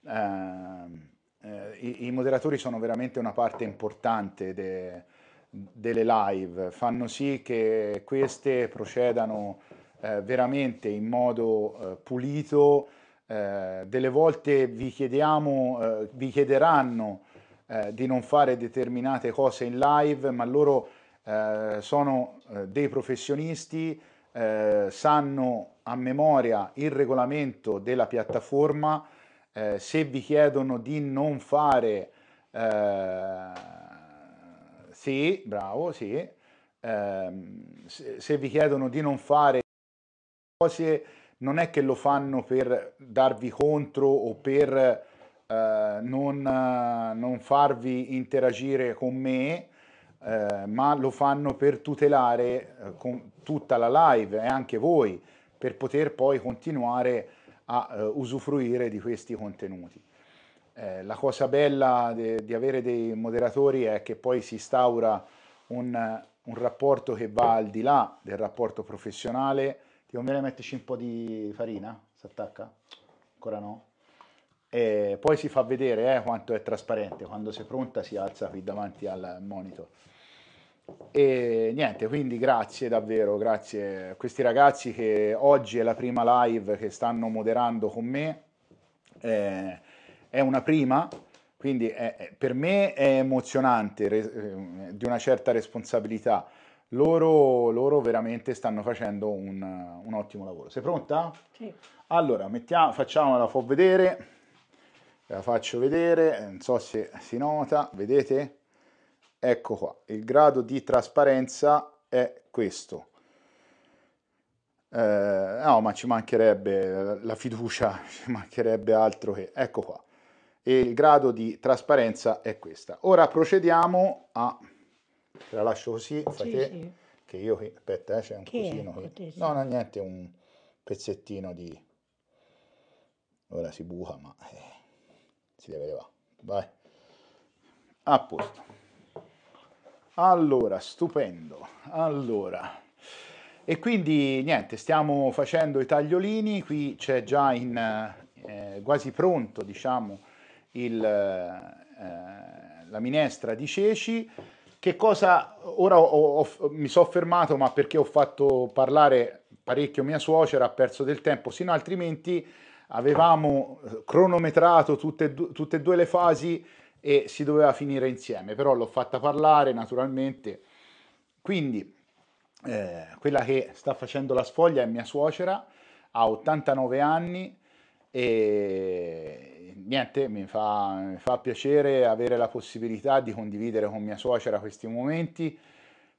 Eh, eh, i, i, moderatori sono veramente una parte importante de, delle live, fanno sì che queste procedano eh, veramente in modo eh, pulito. Eh, delle volte vi, chiediamo, eh, vi chiederanno di non fare determinate cose in live, ma loro eh, sono eh, dei professionisti, eh, sanno a memoria il regolamento della piattaforma, eh, se vi chiedono di non fare... Eh, sì, bravo, sì. Ehm, se, se vi chiedono di non fare cose non è che lo fanno per darvi contro o per eh, non, non, farvi interagire con me, eh, ma lo fanno per tutelare eh, tutta la live e anche voi per poter poi continuare a eh, usufruire di questi contenuti. Eh, la cosa bella di avere dei moderatori è che poi si instaura un, un rapporto che va al di là del rapporto professionale. Ti conviene metterci un po' di farina? Si attacca? Ancora no? E poi si fa vedere eh, quanto è trasparente, quando sei pronta si alza qui davanti al monitor. E niente, quindi grazie davvero, grazie a questi ragazzi che oggi è la prima live che stanno moderando con me. Eh, è una prima, quindi è, eh, eh, per me è emozionante, re, eh, di una certa responsabilità. Loro, loro veramente stanno facendo un, un, ottimo lavoro. Sei pronta? Sì. Allora, mettiamo, la fa vedere, la faccio vedere, non so se si nota, vedete? ecco qua, il grado di trasparenza è questo. Eh, no, ma ci mancherebbe la fiducia, ci mancherebbe altro che... Ecco qua. E il grado di trasparenza è questa. Ora procediamo a... Te la lascio così, sì, te, sì. che io... Aspetta, eh, c'è un che cosino. Che... No, no, niente, un pezzettino di... Ora si buca, ma eh, si deve levare. Vai. A posto. Allora, stupendo. Allora, e quindi niente, stiamo facendo i tagliolini, qui c'è già in, eh, quasi pronto, diciamo, il, eh, la minestra di ceci. Che cosa, ora ho, ho, mi sono fermato, ma perché ho fatto parlare parecchio mia suocera, ha perso del tempo, sino altrimenti avevamo eh, cronometrato tutte, tutte e due le fasi e si doveva finire insieme, però l'ho fatta parlare naturalmente. Quindi eh, quella che sta facendo la sfoglia è mia suocera, ha 89 anni e niente, mi fa, mi fa piacere avere la possibilità di condividere con mia suocera questi momenti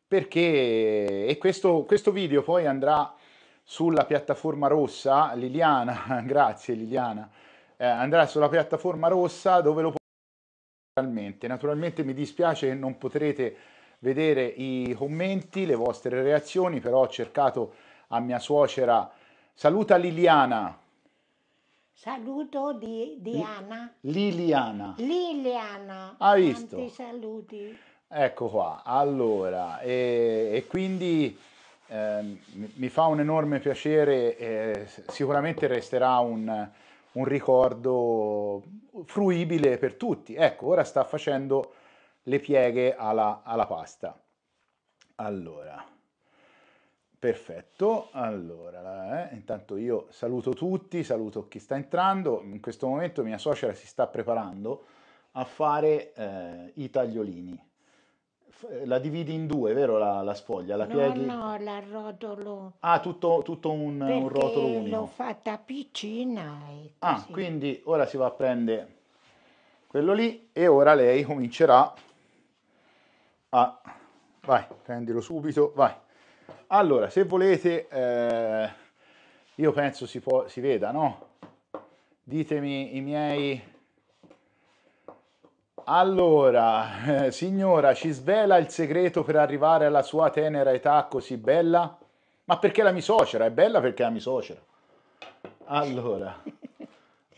perché e questo, questo video poi andrà sulla piattaforma rossa, Liliana, grazie Liliana, eh, andrà sulla piattaforma rossa dove lo Naturalmente mi dispiace che non potrete vedere i commenti, le vostre reazioni, però ho cercato a mia suocera. Saluta Liliana. Saluto di Diana. Liliana. Liliana. Ha visto? Tanti saluti. Ecco qua, allora, e, e quindi eh, mi fa un enorme piacere, eh, sicuramente resterà un, un ricordo fruibile per tutti. Ecco, ora sta facendo le pieghe alla, alla pasta. Allora, perfetto. Allora, eh, intanto io saluto tutti, saluto chi sta entrando. In questo momento mia suocera si sta preparando a fare eh, i tagliolini la dividi in due, vero la, la sfoglia? La pieghi? no, la rotolo. Ah, tutto, tutto un, un, rotolo unico. l'ho fatta piccina E Ah, quindi ora si va a prendere quello lì e ora lei comincerà a... Vai, prendilo subito, vai. Allora, se volete, eh, io penso si, può, si veda, no? Ditemi i miei allora, eh, signora, ci svela il segreto per arrivare alla sua tenera età così bella? Ma perché la mia suocera? È bella perché la mia suocera. Allora,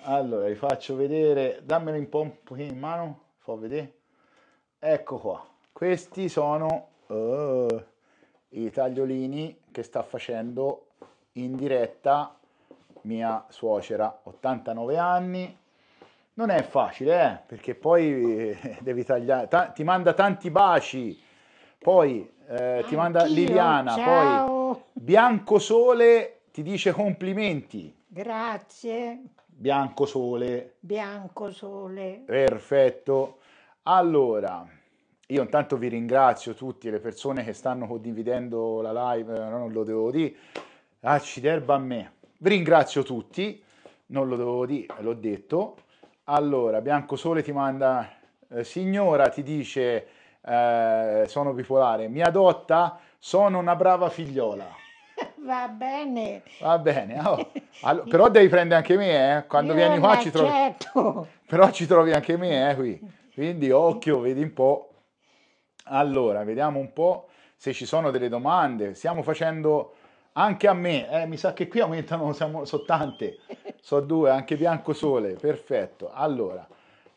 allora, vi faccio vedere, dammelo un po' un po' in mano, fa vedere. Ecco qua, questi sono uh, i tagliolini che sta facendo in diretta mia suocera, 89 anni, non è facile, eh? perché poi eh, devi tagliare, Ta ti manda tanti baci, poi eh, ti manda Liliana, ciao. poi Biancosole ti dice complimenti. Grazie. Bianco Sole. Bianco Sole. Perfetto. Allora, io intanto vi ringrazio tutti le persone che stanno condividendo la live, eh, non lo devo dire, acciderba ah, a me. Vi ringrazio tutti, non lo devo dire, l'ho detto. Allora, Bianco Sole ti manda, eh, signora ti dice, eh, sono bipolare, mi adotta, sono una brava figliola. Va bene. Va bene, oh. allora, però devi prendere anche me, eh. quando Io vieni qua ci trovi... Certo. Però ci trovi anche me, eh, qui. Quindi occhio, vedi un po'. Allora, vediamo un po' se ci sono delle domande. Stiamo facendo anche a me, eh, mi sa che qui aumentano, sono tante. So due, anche bianco sole, perfetto. Allora,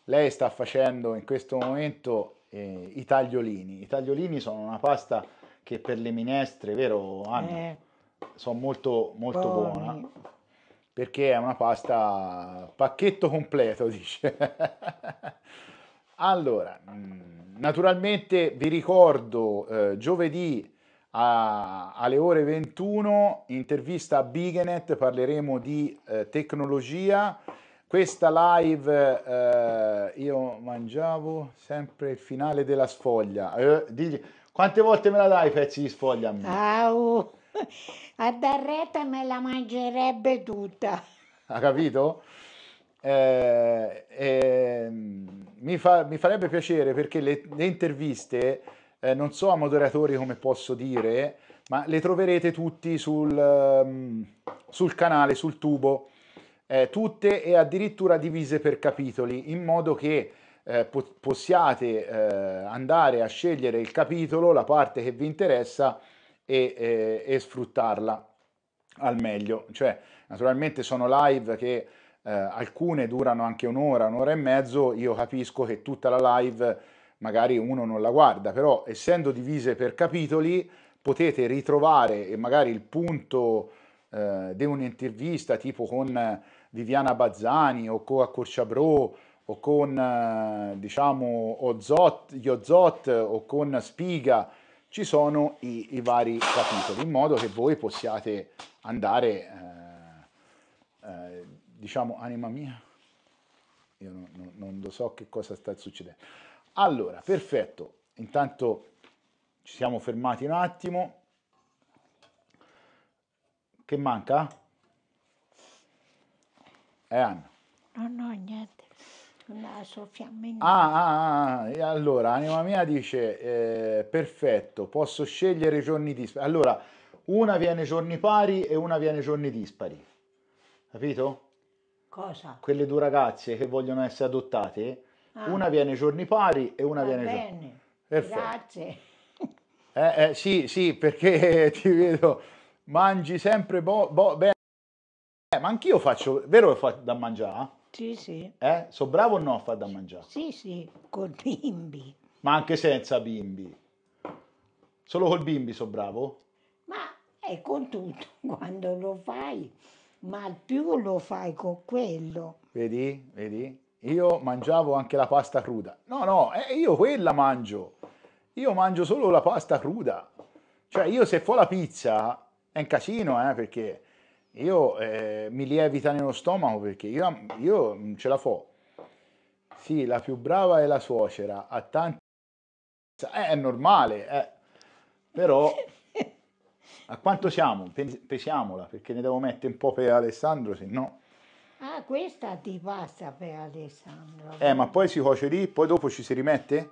lei sta facendo in questo momento eh, i tagliolini. I tagliolini sono una pasta che per le minestre, vero Anna? Eh, sono molto, molto buoni. buona. Perché è una pasta pacchetto completo, dice. allora, mm, naturalmente vi ricordo eh, giovedì a, alle ore 21, intervista a Bigenet, parleremo di eh, tecnologia. Questa live eh, io mangiavo sempre il finale della sfoglia. Eh, digli, quante volte me la dai i pezzi di sfoglia a me? Ah, A dar retta me la mangerebbe tutta. Ha capito? Eh, eh, mi, fa, mi, farebbe piacere perché le, le interviste eh, non so a moderatori come posso dire, ma le troverete tutti sul, um, sul canale, sul tubo, eh, tutte e addirittura divise per capitoli, in modo che eh, po- possiate eh, andare a scegliere il capitolo, la parte che vi interessa e, eh, e sfruttarla al meglio. Cioè, naturalmente sono live che eh, alcune durano anche un'ora, un'ora e mezzo, io capisco che tutta la live magari uno non la guarda, però essendo divise per capitoli potete ritrovare e magari il punto eh, di un'intervista tipo con Viviana Bazzani o con Corciabro o con eh, diciamo Ozot, Yozot o con Spiga, ci sono i, i, vari capitoli in modo che voi possiate andare eh, eh diciamo anima mia io non, non, non lo so che cosa sta succedendo allora, perfetto. Intanto ci siamo fermati un attimo. Che manca? È Anna. No, no, niente. No, soffiamo in ah, ah, ah, ah, allora, Anima Mia dice, eh, perfetto, posso scegliere i giorni dispari. Allora, una viene giorni pari e una viene giorni dispari. Capito? Cosa? Quelle due ragazze che vogliono essere adottate Ah. Una viene giorni pari e una Va viene bene. giorni. Perfetto. Grazie. Eh, eh, sì, sì, perché ti vedo, mangi sempre bo- bo- bene. Eh, ma anch'io faccio, vero che fa da mangiare? Sì, sì. Eh? So bravo o no a far da mangiare? Sì, sì, col bimbi. Ma anche senza bimbi? Solo col bimbi so bravo? Ma è con tutto, quando lo fai, ma più lo fai con quello. Vedi, vedi? io mangiavo anche la pasta cruda. No, no, eh, io quella mangio. Io mangio solo la pasta cruda. Cioè, io se fo la pizza è un casino, eh, perché io eh, mi lievita nello stomaco, perché io, io mm, ce la fo. Sì, la più brava è la suocera, ha tanti... Eh, è normale, eh. Però... A quanto siamo? pesiamola, perché ne devo mettere un po' per Alessandro, se no... Ah, questa ti basta per Alessandro. Eh, ma poi si cuoce lì, poi dopo ci si rimette?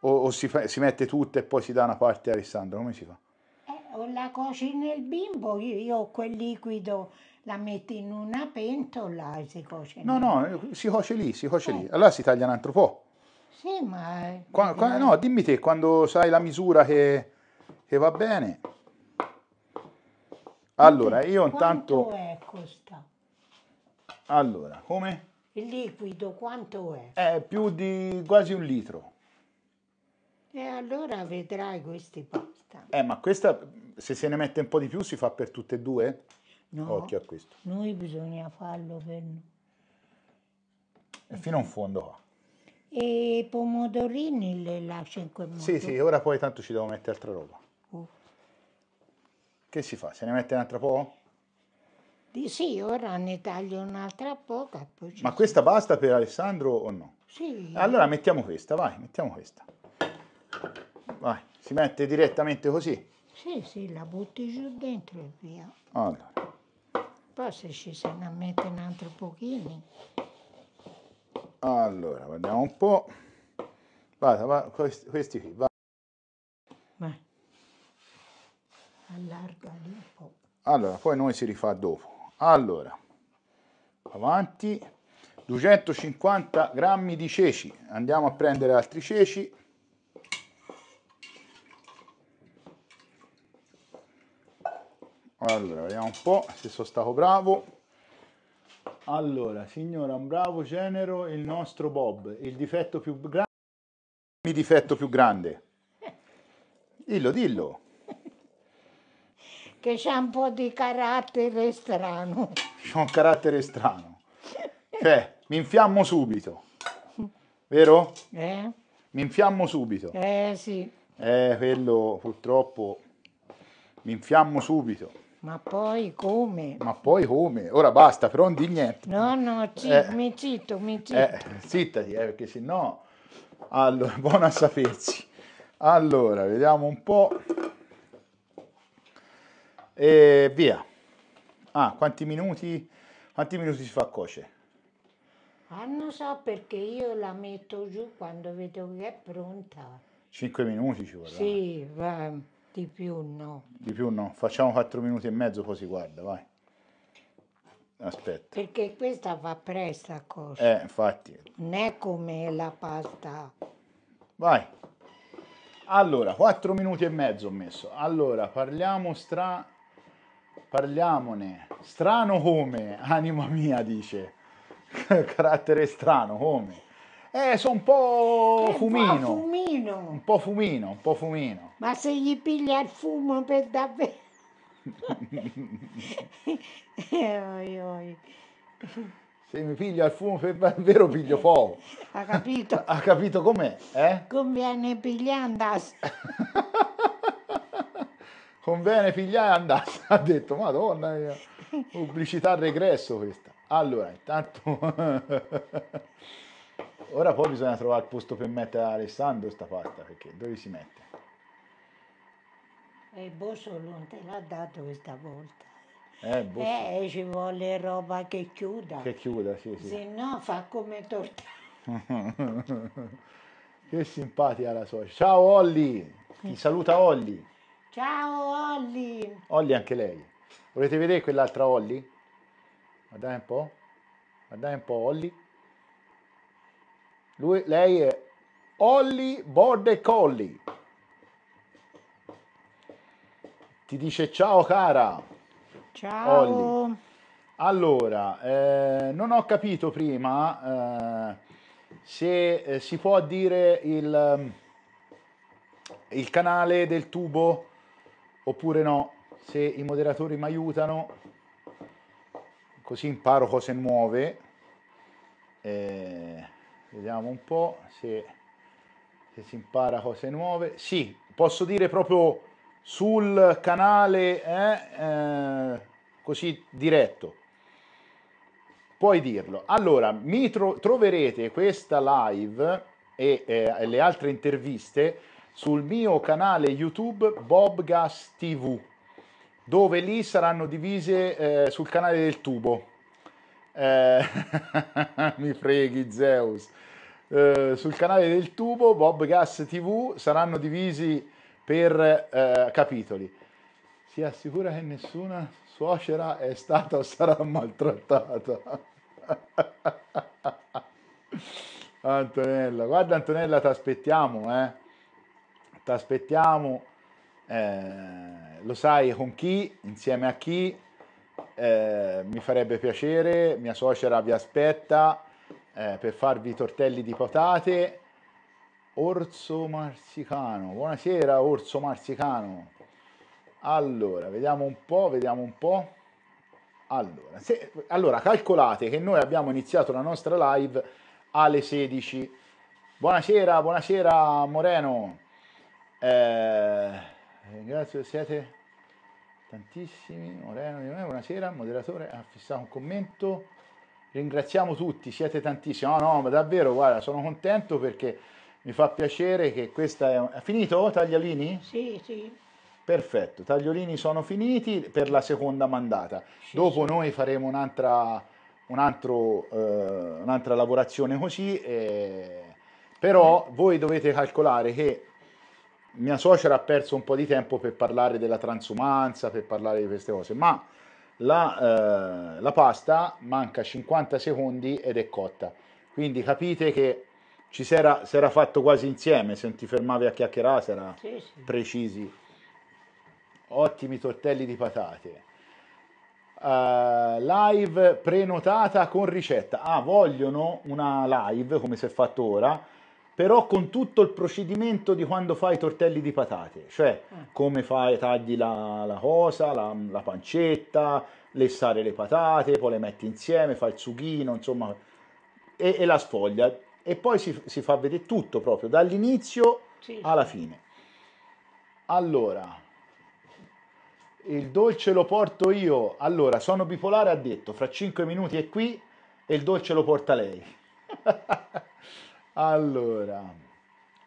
O, o si, fa, si, mette tutta e poi si dà una parte a Alessandro? Come si fa? Eh, la cuoci nel bimbo, io, io quel liquido la metti in una pentola e si cuoce. No, no, si cuoce lì, si cuoce eh. lì. Allora si taglia un altro po'. Sì, ma... Qua, qua, no, dimmi te, quando sai la misura che, che va bene. Allora, io intanto... Quanto è costato? Allora, come? Il liquido quanto è? È più di quasi un litro. E allora vedrai questi pasta. Eh, ma questa, se se ne mette un po' di più, si fa per tutte e due? No. Occhio a questo. Noi bisogna farlo per noi. E fino a un fondo qua. Oh. E i pomodorini le lascio in quel modo? Sì, sì, ora poi tanto ci devo mettere altra roba. Uh. Che si fa? Se ne mette un'altra po'? Di sì, ora ne taglio un'altra poca. Ma questa basta per Alessandro o no? Sì. Allora mettiamo questa, vai, mettiamo questa. Vai, si mette direttamente così? Sì, sì, la butti giù dentro e via. Allora. Poi se ci se ne mette un altro pochino. Allora, guardiamo un po'. Vada, va, questi, questi qui, va. Allarga lì un po'. Allora, poi noi si rifà dopo allora avanti 250 grammi di ceci andiamo a prendere altri ceci allora vediamo un po' se sono stato bravo allora signora un bravo genero il nostro Bob il difetto più grande il difetto più grande dillo dillo che c'ha un po' di carattere strano. C'è un carattere strano. Cioè, mi infiammo subito. Vero? Eh? Mi infiammo subito. Eh sì. Eh, quello purtroppo mi infiammo subito. Ma poi come? Ma poi come? Ora basta, però non di niente. No, no, ci, eh, mi cito, mi cito. Eh, zittati, eh, perché sennò... Allora, buona sapersi. Allora, vediamo un po' e via. Ah, quanti minuti, quanti minuti si fa coce? Ah, non so perché io la metto giù quando vedo che è pronta. 5 minuti ci vorrà. Sì, va, di più no. Di più no, facciamo 4 minuti e mezzo poi si guarda, vai. Aspetta. Perché questa va presto a cosa. Eh, infatti. Non è come la pasta. Vai. Allora, 4 minuti e mezzo ho messo. Allora, parliamo stra parliamone. Strano come, anima mia, dice. Carattere strano come. Eh, sono eh, un po' fumino. Un po' fumino. Un po' fumino, un po' fumino. Ma se gli piglia il fumo per davvero... Eh, oi, oi. Se mi piglia il fumo per davvero piglio poco. Ha capito? ha capito com'è, eh? Conviene pigliandas. conviene pigliare e andare. Ha detto, madonna mia, pubblicità regresso questa. Allora, intanto... Ora poi bisogna trovare il posto per mettere Alessandro sta pasta, perché dove si mette? E Bosso non te l'ha dato questa volta. Eh, eh, ci vuole roba che chiuda. Che chiuda, sì, sì. Se no fa come torta. che simpatia la sua. Ciao Olli, ti saluta Olli. Ciao Olli! Olli anche lei. Volete vedere quell'altra Olli? Guardate un po'. Guardate un po' Olli. Lui, lei è Olli Border Colli. Ti dice ciao cara. Ciao. Olli. Allora, eh, non ho capito prima eh, se eh, si può dire il, il canale del tubo oppure no, se i moderatori mi aiutano, così imparo cose nuove. Eh, vediamo un po' se, se, si impara cose nuove. Sì, posso dire proprio sul canale eh, eh, così diretto. Puoi dirlo. Allora, mi tro troverete questa live e eh, le altre interviste sul mio canale YouTube Bobgas TV, dove lì saranno divise eh, sul canale del tubo. Eh, mi freghi Zeus. Eh, sul canale del tubo Bobgas TV saranno divisi per eh, capitoli. Si assicura che nessuna suocera è stata o sarà maltrattata. Antonella, guarda Antonella, ti aspettiamo, eh ti aspettiamo, eh, lo sai con chi, insieme a chi, eh, mi farebbe piacere, mia suocera vi aspetta eh, per farvi tortelli di patate. Orso Marsicano, buonasera Orso Marsicano. Allora, vediamo un po', vediamo un po'. Allora, se, allora, calcolate che noi abbiamo iniziato la nostra live alle 16. Buonasera, buonasera Moreno. Eh, ringrazio, siete tantissimi. Moreno, buonasera, moderatore, ha fissato un commento. Ringraziamo tutti, siete tantissimi. No, no, ma davvero, guarda, sono contento perché mi fa piacere che questa è... È finito, Tagliolini? Sì, sì. Perfetto, tagliolini sono finiti per la seconda mandata. Sì, Dopo sì. noi faremo un'altra, un eh, un lavorazione così, eh, però eh. voi dovete calcolare che mia suocera ha perso un po' di tempo per parlare della transumanza, per parlare di queste cose, ma la, eh, la pasta manca 50 secondi ed è cotta. Quindi capite che ci si era fatto quasi insieme, se non ti fermavi a chiacchierare, si era sì, sì. precisi. Ottimi tortelli di patate. Uh, live prenotata con ricetta. Ah, vogliono una live come si è fatto ora però con tutto il procedimento di quando fai i tortelli di patate, cioè eh. come fai, tagli la, la cosa, la, la, pancetta, lessare le patate, poi le metti insieme, fai il sughino, insomma, e, e la sfoglia. E poi si, si, fa vedere tutto proprio, dall'inizio sì. alla fine. Allora, il dolce lo porto io. Allora, sono bipolare, ha detto, fra 5 minuti è qui e il dolce lo porta lei. Allora,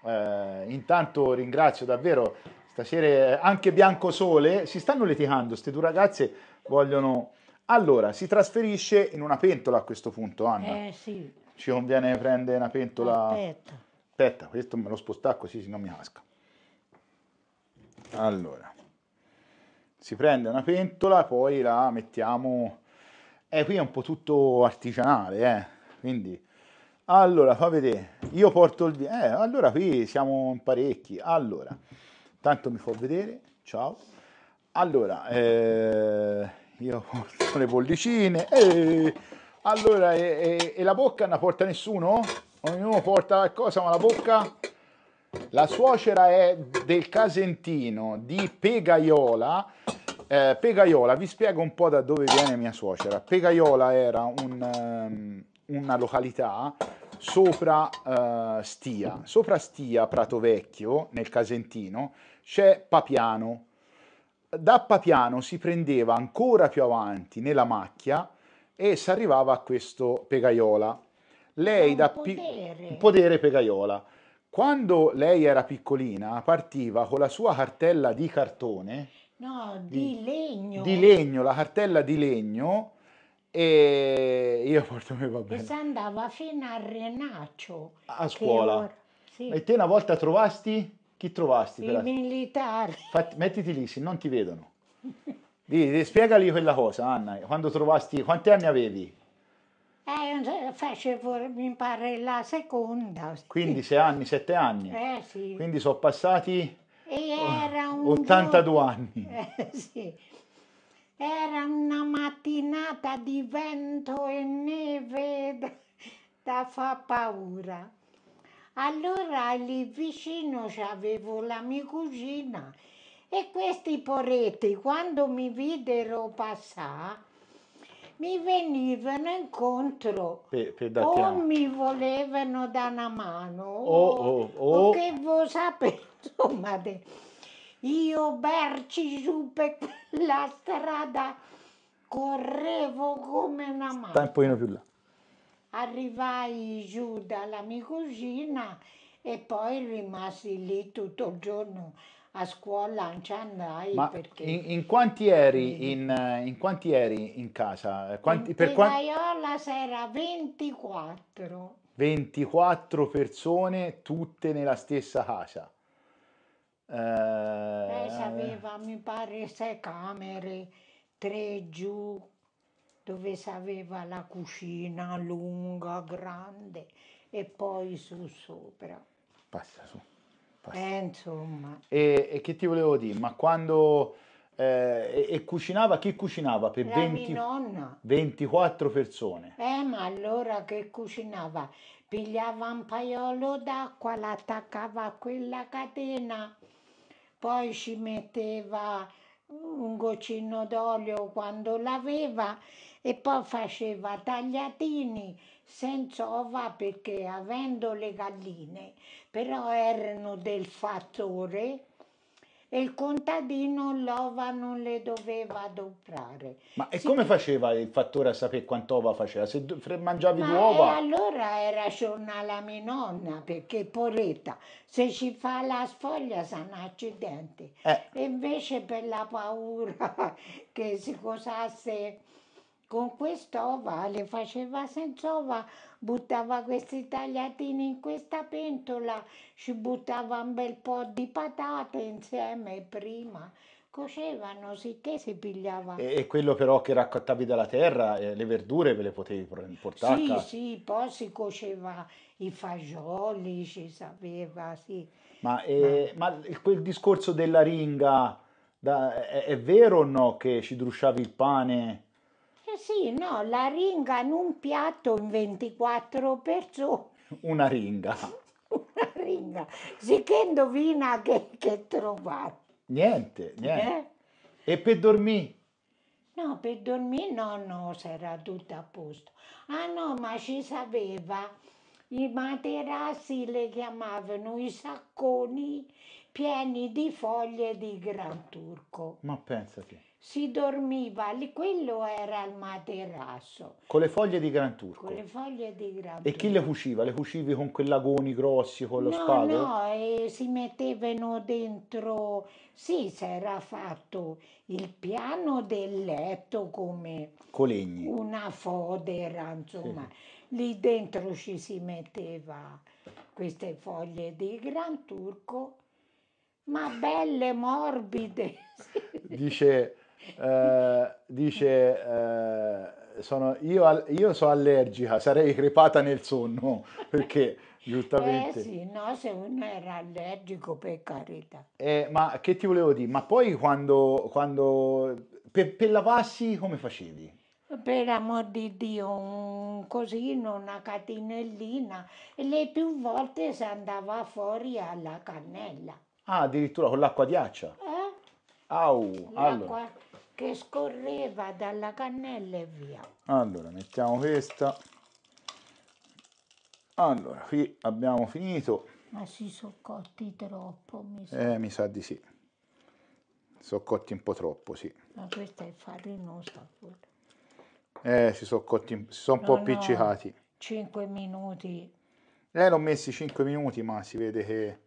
eh, intanto ringrazio davvero stasera eh, anche Biancosole, si stanno litigando, queste due ragazze vogliono... Allora, si trasferisce in una pentola a questo punto, Anna. Eh sì. Ci conviene prendere una pentola... Aspetta. Aspetta, questo me lo spostare così se non mi casca. Allora, si prende una pentola, poi la mettiamo... Eh, qui è un po' tutto artigianale, eh, quindi allora, fa vedere. Io porto il vino. Eh, allora qui siamo in parecchi. Allora, tanto mi fa vedere. Ciao. Allora, eh, io porto le bollicine. Eh, allora, e, e, la bocca non la porta nessuno? Ognuno porta qualcosa, ma la bocca... La suocera è del Casentino, di Pegaiola. Eh, Pegaiola, vi spiego un po' da dove viene mia suocera. Pegaiola era un, um, una località sopra eh, Stia. Sopra Stia, Prato Vecchio, nel Casentino, c'è Papiano. Da Papiano si prendeva ancora più avanti nella macchia e si arrivava a questo Pegaiola. Lei ah, da potere. potere Pegaiola. Quando lei era piccolina partiva con la sua cartella di cartone. No, di, di legno. Di legno, la cartella di legno e io porto me va bene. E si andava fino a Renaccio. A scuola. Ora, sì. E te una volta trovasti? Chi trovasti? I la... militari. Fatti, mettiti lì, se non ti vedono. Dì, spiegali quella cosa, Anna. Quando trovasti, quanti anni avevi? Eh, facevo, mi pare, la seconda. Sì. Quindi sei anni, sette anni? Eh sì. Quindi sono passati... E era un 82 giorno... anni. Eh sì. Era una mattinata di vento e neve da, da fa paura. Allora lì vicino c'avevo la mia cugina e questi poretti quando mi videro passare mi venivano incontro pe, pe o mi volevano da una mano oh, o, oh, oh. o, che voi sapete insomma Io berci giù per la strada correvo come una mano. Stai un pochino più là. Arrivai giù dalla mia cugina e poi rimasi lì tutto il giorno a scuola non ci andai Ma perché... In, in, quanti eri mm. in, in, quanti eri in casa? Quanti, in per Pivaiola quant... c'era 24. 24 persone tutte nella stessa casa? Lei eh, eh, aveva, mi pare, sei camere, tre giù, dove aveva la cucina lunga, grande, e poi su sopra. Passa su. Passa. Eh, insomma. E, e, che ti volevo dire, ma quando... Eh, e, e, cucinava, chi cucinava? Per 20, 24 persone. Eh, ma allora che cucinava? Pigliava un paiolo d'acqua, l'attaccava a quella catena poi ci metteva un goccino d'olio quando l'aveva e poi faceva tagliatini senza ova perché avendo le galline però erano del fattore e il contadino l'ova non le doveva adoprare. Ma e si come faceva il fattore a sapere quant'ova faceva? Se mangiavi due uova? allora era sciorna la nonna, perché poretta, se ci fa la sfoglia sa un accidente. Eh. E invece per la paura che si cosasse con quest'ova, le faceva senza ova, buttava questi tagliatini in questa pentola, ci buttava un bel po' di patate insieme prima. Cocevano, sicché si pigliava. E, e quello però che raccattavi dalla terra, eh, le verdure ve le potevi portare? Sì, sì, poi si coceva i fagioli, ci sapeva, sì. Ma, eh, ma... ma quel discorso della ringa, da, è, è, vero o no che ci drusciavi il pane? sì, no, la ringa in un piatto in 24 persone. Una ringa. Una ringa. Sì che indovina che, che trovate. Niente, niente. Eh? E per dormire? No, per dormire no, no, sarà tutto a posto. Ah no, ma ci sapeva, i materassi le chiamavano i sacconi pieni di foglie di Gran Turco. Ma pensati si dormiva, lì quello era il materasso. Con le foglie di Gran Turco? Con le foglie di Gran Turco. E chi le cuciva? Le cucivi con quei lagoni grossi, con lo no, spago? No, e si mettevano dentro, sì, si era fatto il piano del letto come Colegni. una fodera, insomma. Sì. Lì dentro ci si metteva queste foglie di Gran Turco ma belle morbide. Dice eh, dice... Eh, sono, io, io sono allergica, sarei crepata nel sonno perché giustamente. Eh sì, no, se uno era allergico, per carità. Eh, ma che ti volevo dire? Ma poi quando. quando per, per lavarsi, come facevi? Per amor di Dio, un cosino, una catinellina, e le più volte si andava fuori alla cannella. Ah, addirittura con l'acqua di accia? Eh Au, allora. che scorreva dalla cannella e via. Allora, mettiamo questa. Allora, qui abbiamo finito. Ma si sono cotti troppo, mi sa. Eh, mi sa di sì. Sono cotti un po' troppo, sì. Ma questa è farinosa pure. Eh, si sono cotti, si sono un no, po' appiccicati. No, 5 minuti. Eh, l'ho messi 5 minuti, ma si vede che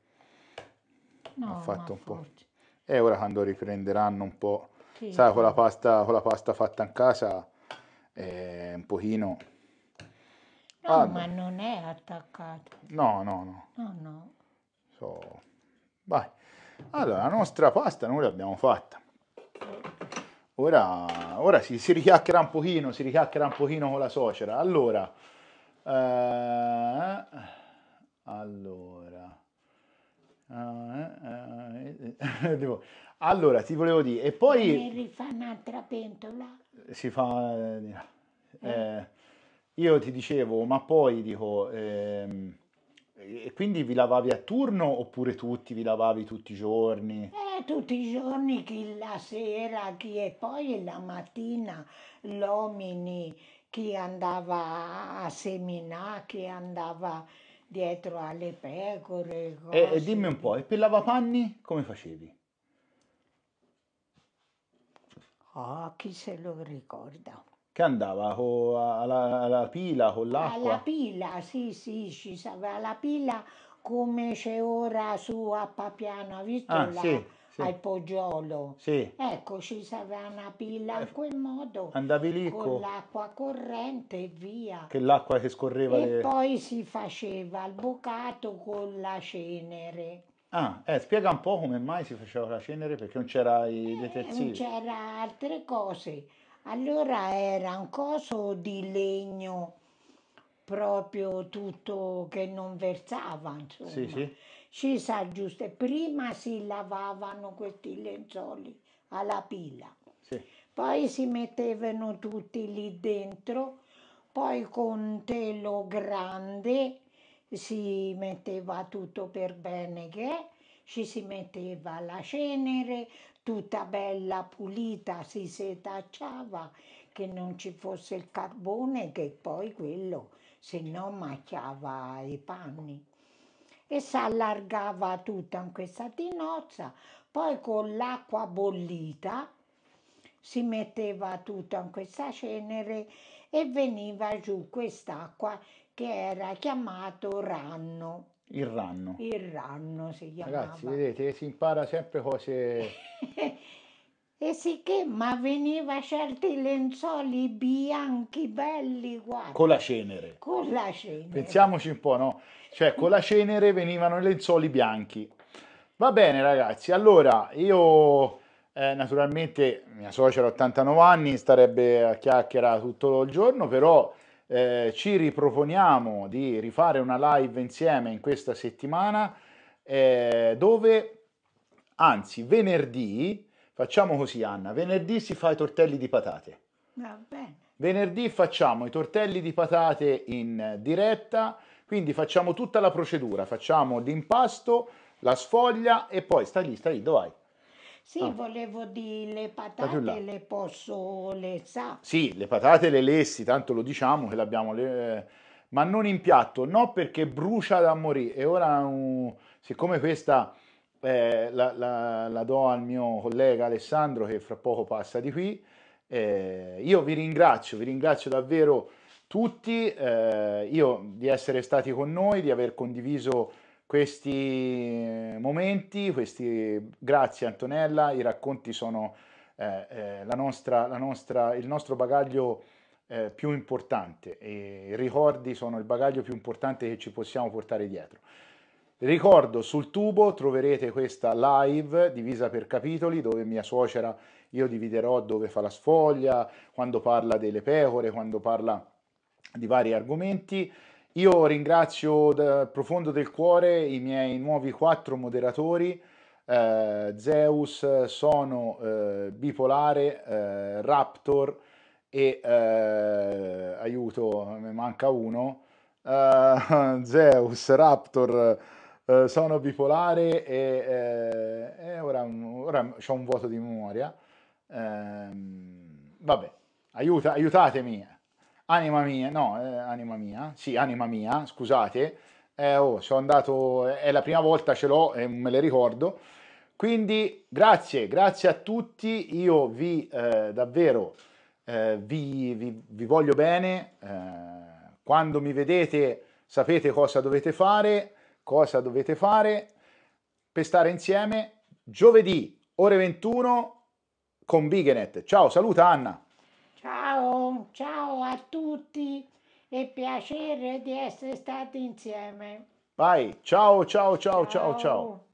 no, ha fatto un po'. Forse e ora quando riprenderanno un po', sì. sai, con la, pasta, con la pasta fatta in casa, è eh, un pochino... No, ah, ma non è attaccato. No, no, no. No, no. So, vai. Allora, la nostra pasta noi l'abbiamo fatta. Ora, ora si, si richiacchierà un pochino, si richiacchierà un pochino con la suocera. Allora, eh, allora, Ah, eh, eh, eh, allora, ti volevo dire, e poi... E fa un'altra pentola. Si fa... Eh, eh. io ti dicevo, ma poi dico... Ehm, e quindi vi lavavi a turno oppure tutti vi lavavi tutti i giorni? Eh, tutti i giorni, chi la sera, chi e poi la mattina l'omini, chi andava a seminare, chi andava dietro alle pecore. E, e, dimmi un po', e per lavapanni come facevi? oh, chi se lo ricorda? Che andava co, alla, alla, pila, con l'acqua? Alla pila, sì, sì, ci stava la pila come c'è ora su a Papiano, visto ah, là? Sì sì. al poggiolo. Sì. Ecco, ci sarà una pila in eh, quel modo. Andavi lì con l'acqua corrente e via. Che l'acqua che scorreva. E le... poi si faceva il bucato con la cenere. Ah, eh, spiega un po' come mai si faceva la cenere perché non c'era i eh, detersivi. Eh, c'era altre cose. Allora era un coso di legno proprio tutto che non versava, insomma. Sì, sì si sa giusto, prima si lavavano questi lenzuoli alla pila, sì. poi si mettevano tutti lì dentro, poi con un telo grande si metteva tutto per bene che ci si metteva la cenere, tutta bella pulita, si setacciava che non ci fosse il carbone che poi quello se no macchiava i panni e allargava tutta in questa tinozza, poi con l'acqua bollita si metteva tutta in questa cenere e veniva giù quest'acqua che era chiamato ranno. Il ranno. Il ranno si chiamava. Ragazzi, vedete, si impara sempre cose e si ma veniva scelti i lenzuoli bianchi belli guarda. con la cenere con la cenere pensiamoci un po' no cioè con la cenere venivano i lenzuoli bianchi va bene ragazzi allora io eh, naturalmente mia suocera 89 anni starebbe a chiacchiera tutto il giorno però eh, ci riproponiamo di rifare una live insieme in questa settimana eh, dove anzi venerdì Facciamo così, Anna. Venerdì si fa i tortelli di patate. Va bene. Venerdì facciamo i tortelli di patate in diretta, quindi facciamo tutta la procedura, facciamo l'impasto, la sfoglia e poi stai lì, stai lì, dove vai? Sì, ah. volevo dire, le patate le posso, le sa? Sì, le patate le lessi, tanto lo diciamo che l'abbiamo... Le... Ma non in piatto, no perché brucia da morire. E ora, uh, siccome questa eh, la, la, la, do al mio collega Alessandro che fra poco passa di qui. Eh, io vi ringrazio, vi ringrazio davvero tutti eh, io, di essere stati con noi, di aver condiviso questi eh, momenti, questi... grazie Antonella, i racconti sono eh, eh, la nostra, la nostra, il nostro bagaglio più importante e i ricordi sono il bagaglio più importante che ci possiamo portare dietro. Ricordo, sul tubo troverete questa live divisa per capitoli dove mia suocera io dividerò dove fa la sfoglia, quando parla delle pecore, quando parla di vari argomenti. Io ringrazio dal profondo del cuore i miei nuovi quattro moderatori, eh, Zeus, Sono, eh, Bipolare, eh, Raptor e eh, aiuto, ne manca uno, eh, Zeus, Raptor eh, sono bipolare e, eh, e ora, mm, ora ho un vuoto di memoria. Ehm, vabbè, aiuta, aiutatemi, anima mia, no, eh, anima mia, sì, anima mia, scusate. Eh, oh, sono andato, è la prima volta ce l'ho e me le ricordo. Quindi grazie, grazie a tutti, io vi davvero... Eh, vi, vi, vi, voglio bene, eh, quando mi vedete sapete cosa dovete fare, cosa dovete fare per stare insieme giovedì ore 21 con Bigenet. Ciao, saluta Anna. Ciao, ciao a tutti e piacere di essere stati insieme. Vai, ciao, ciao, ciao, ciao, ciao. ciao.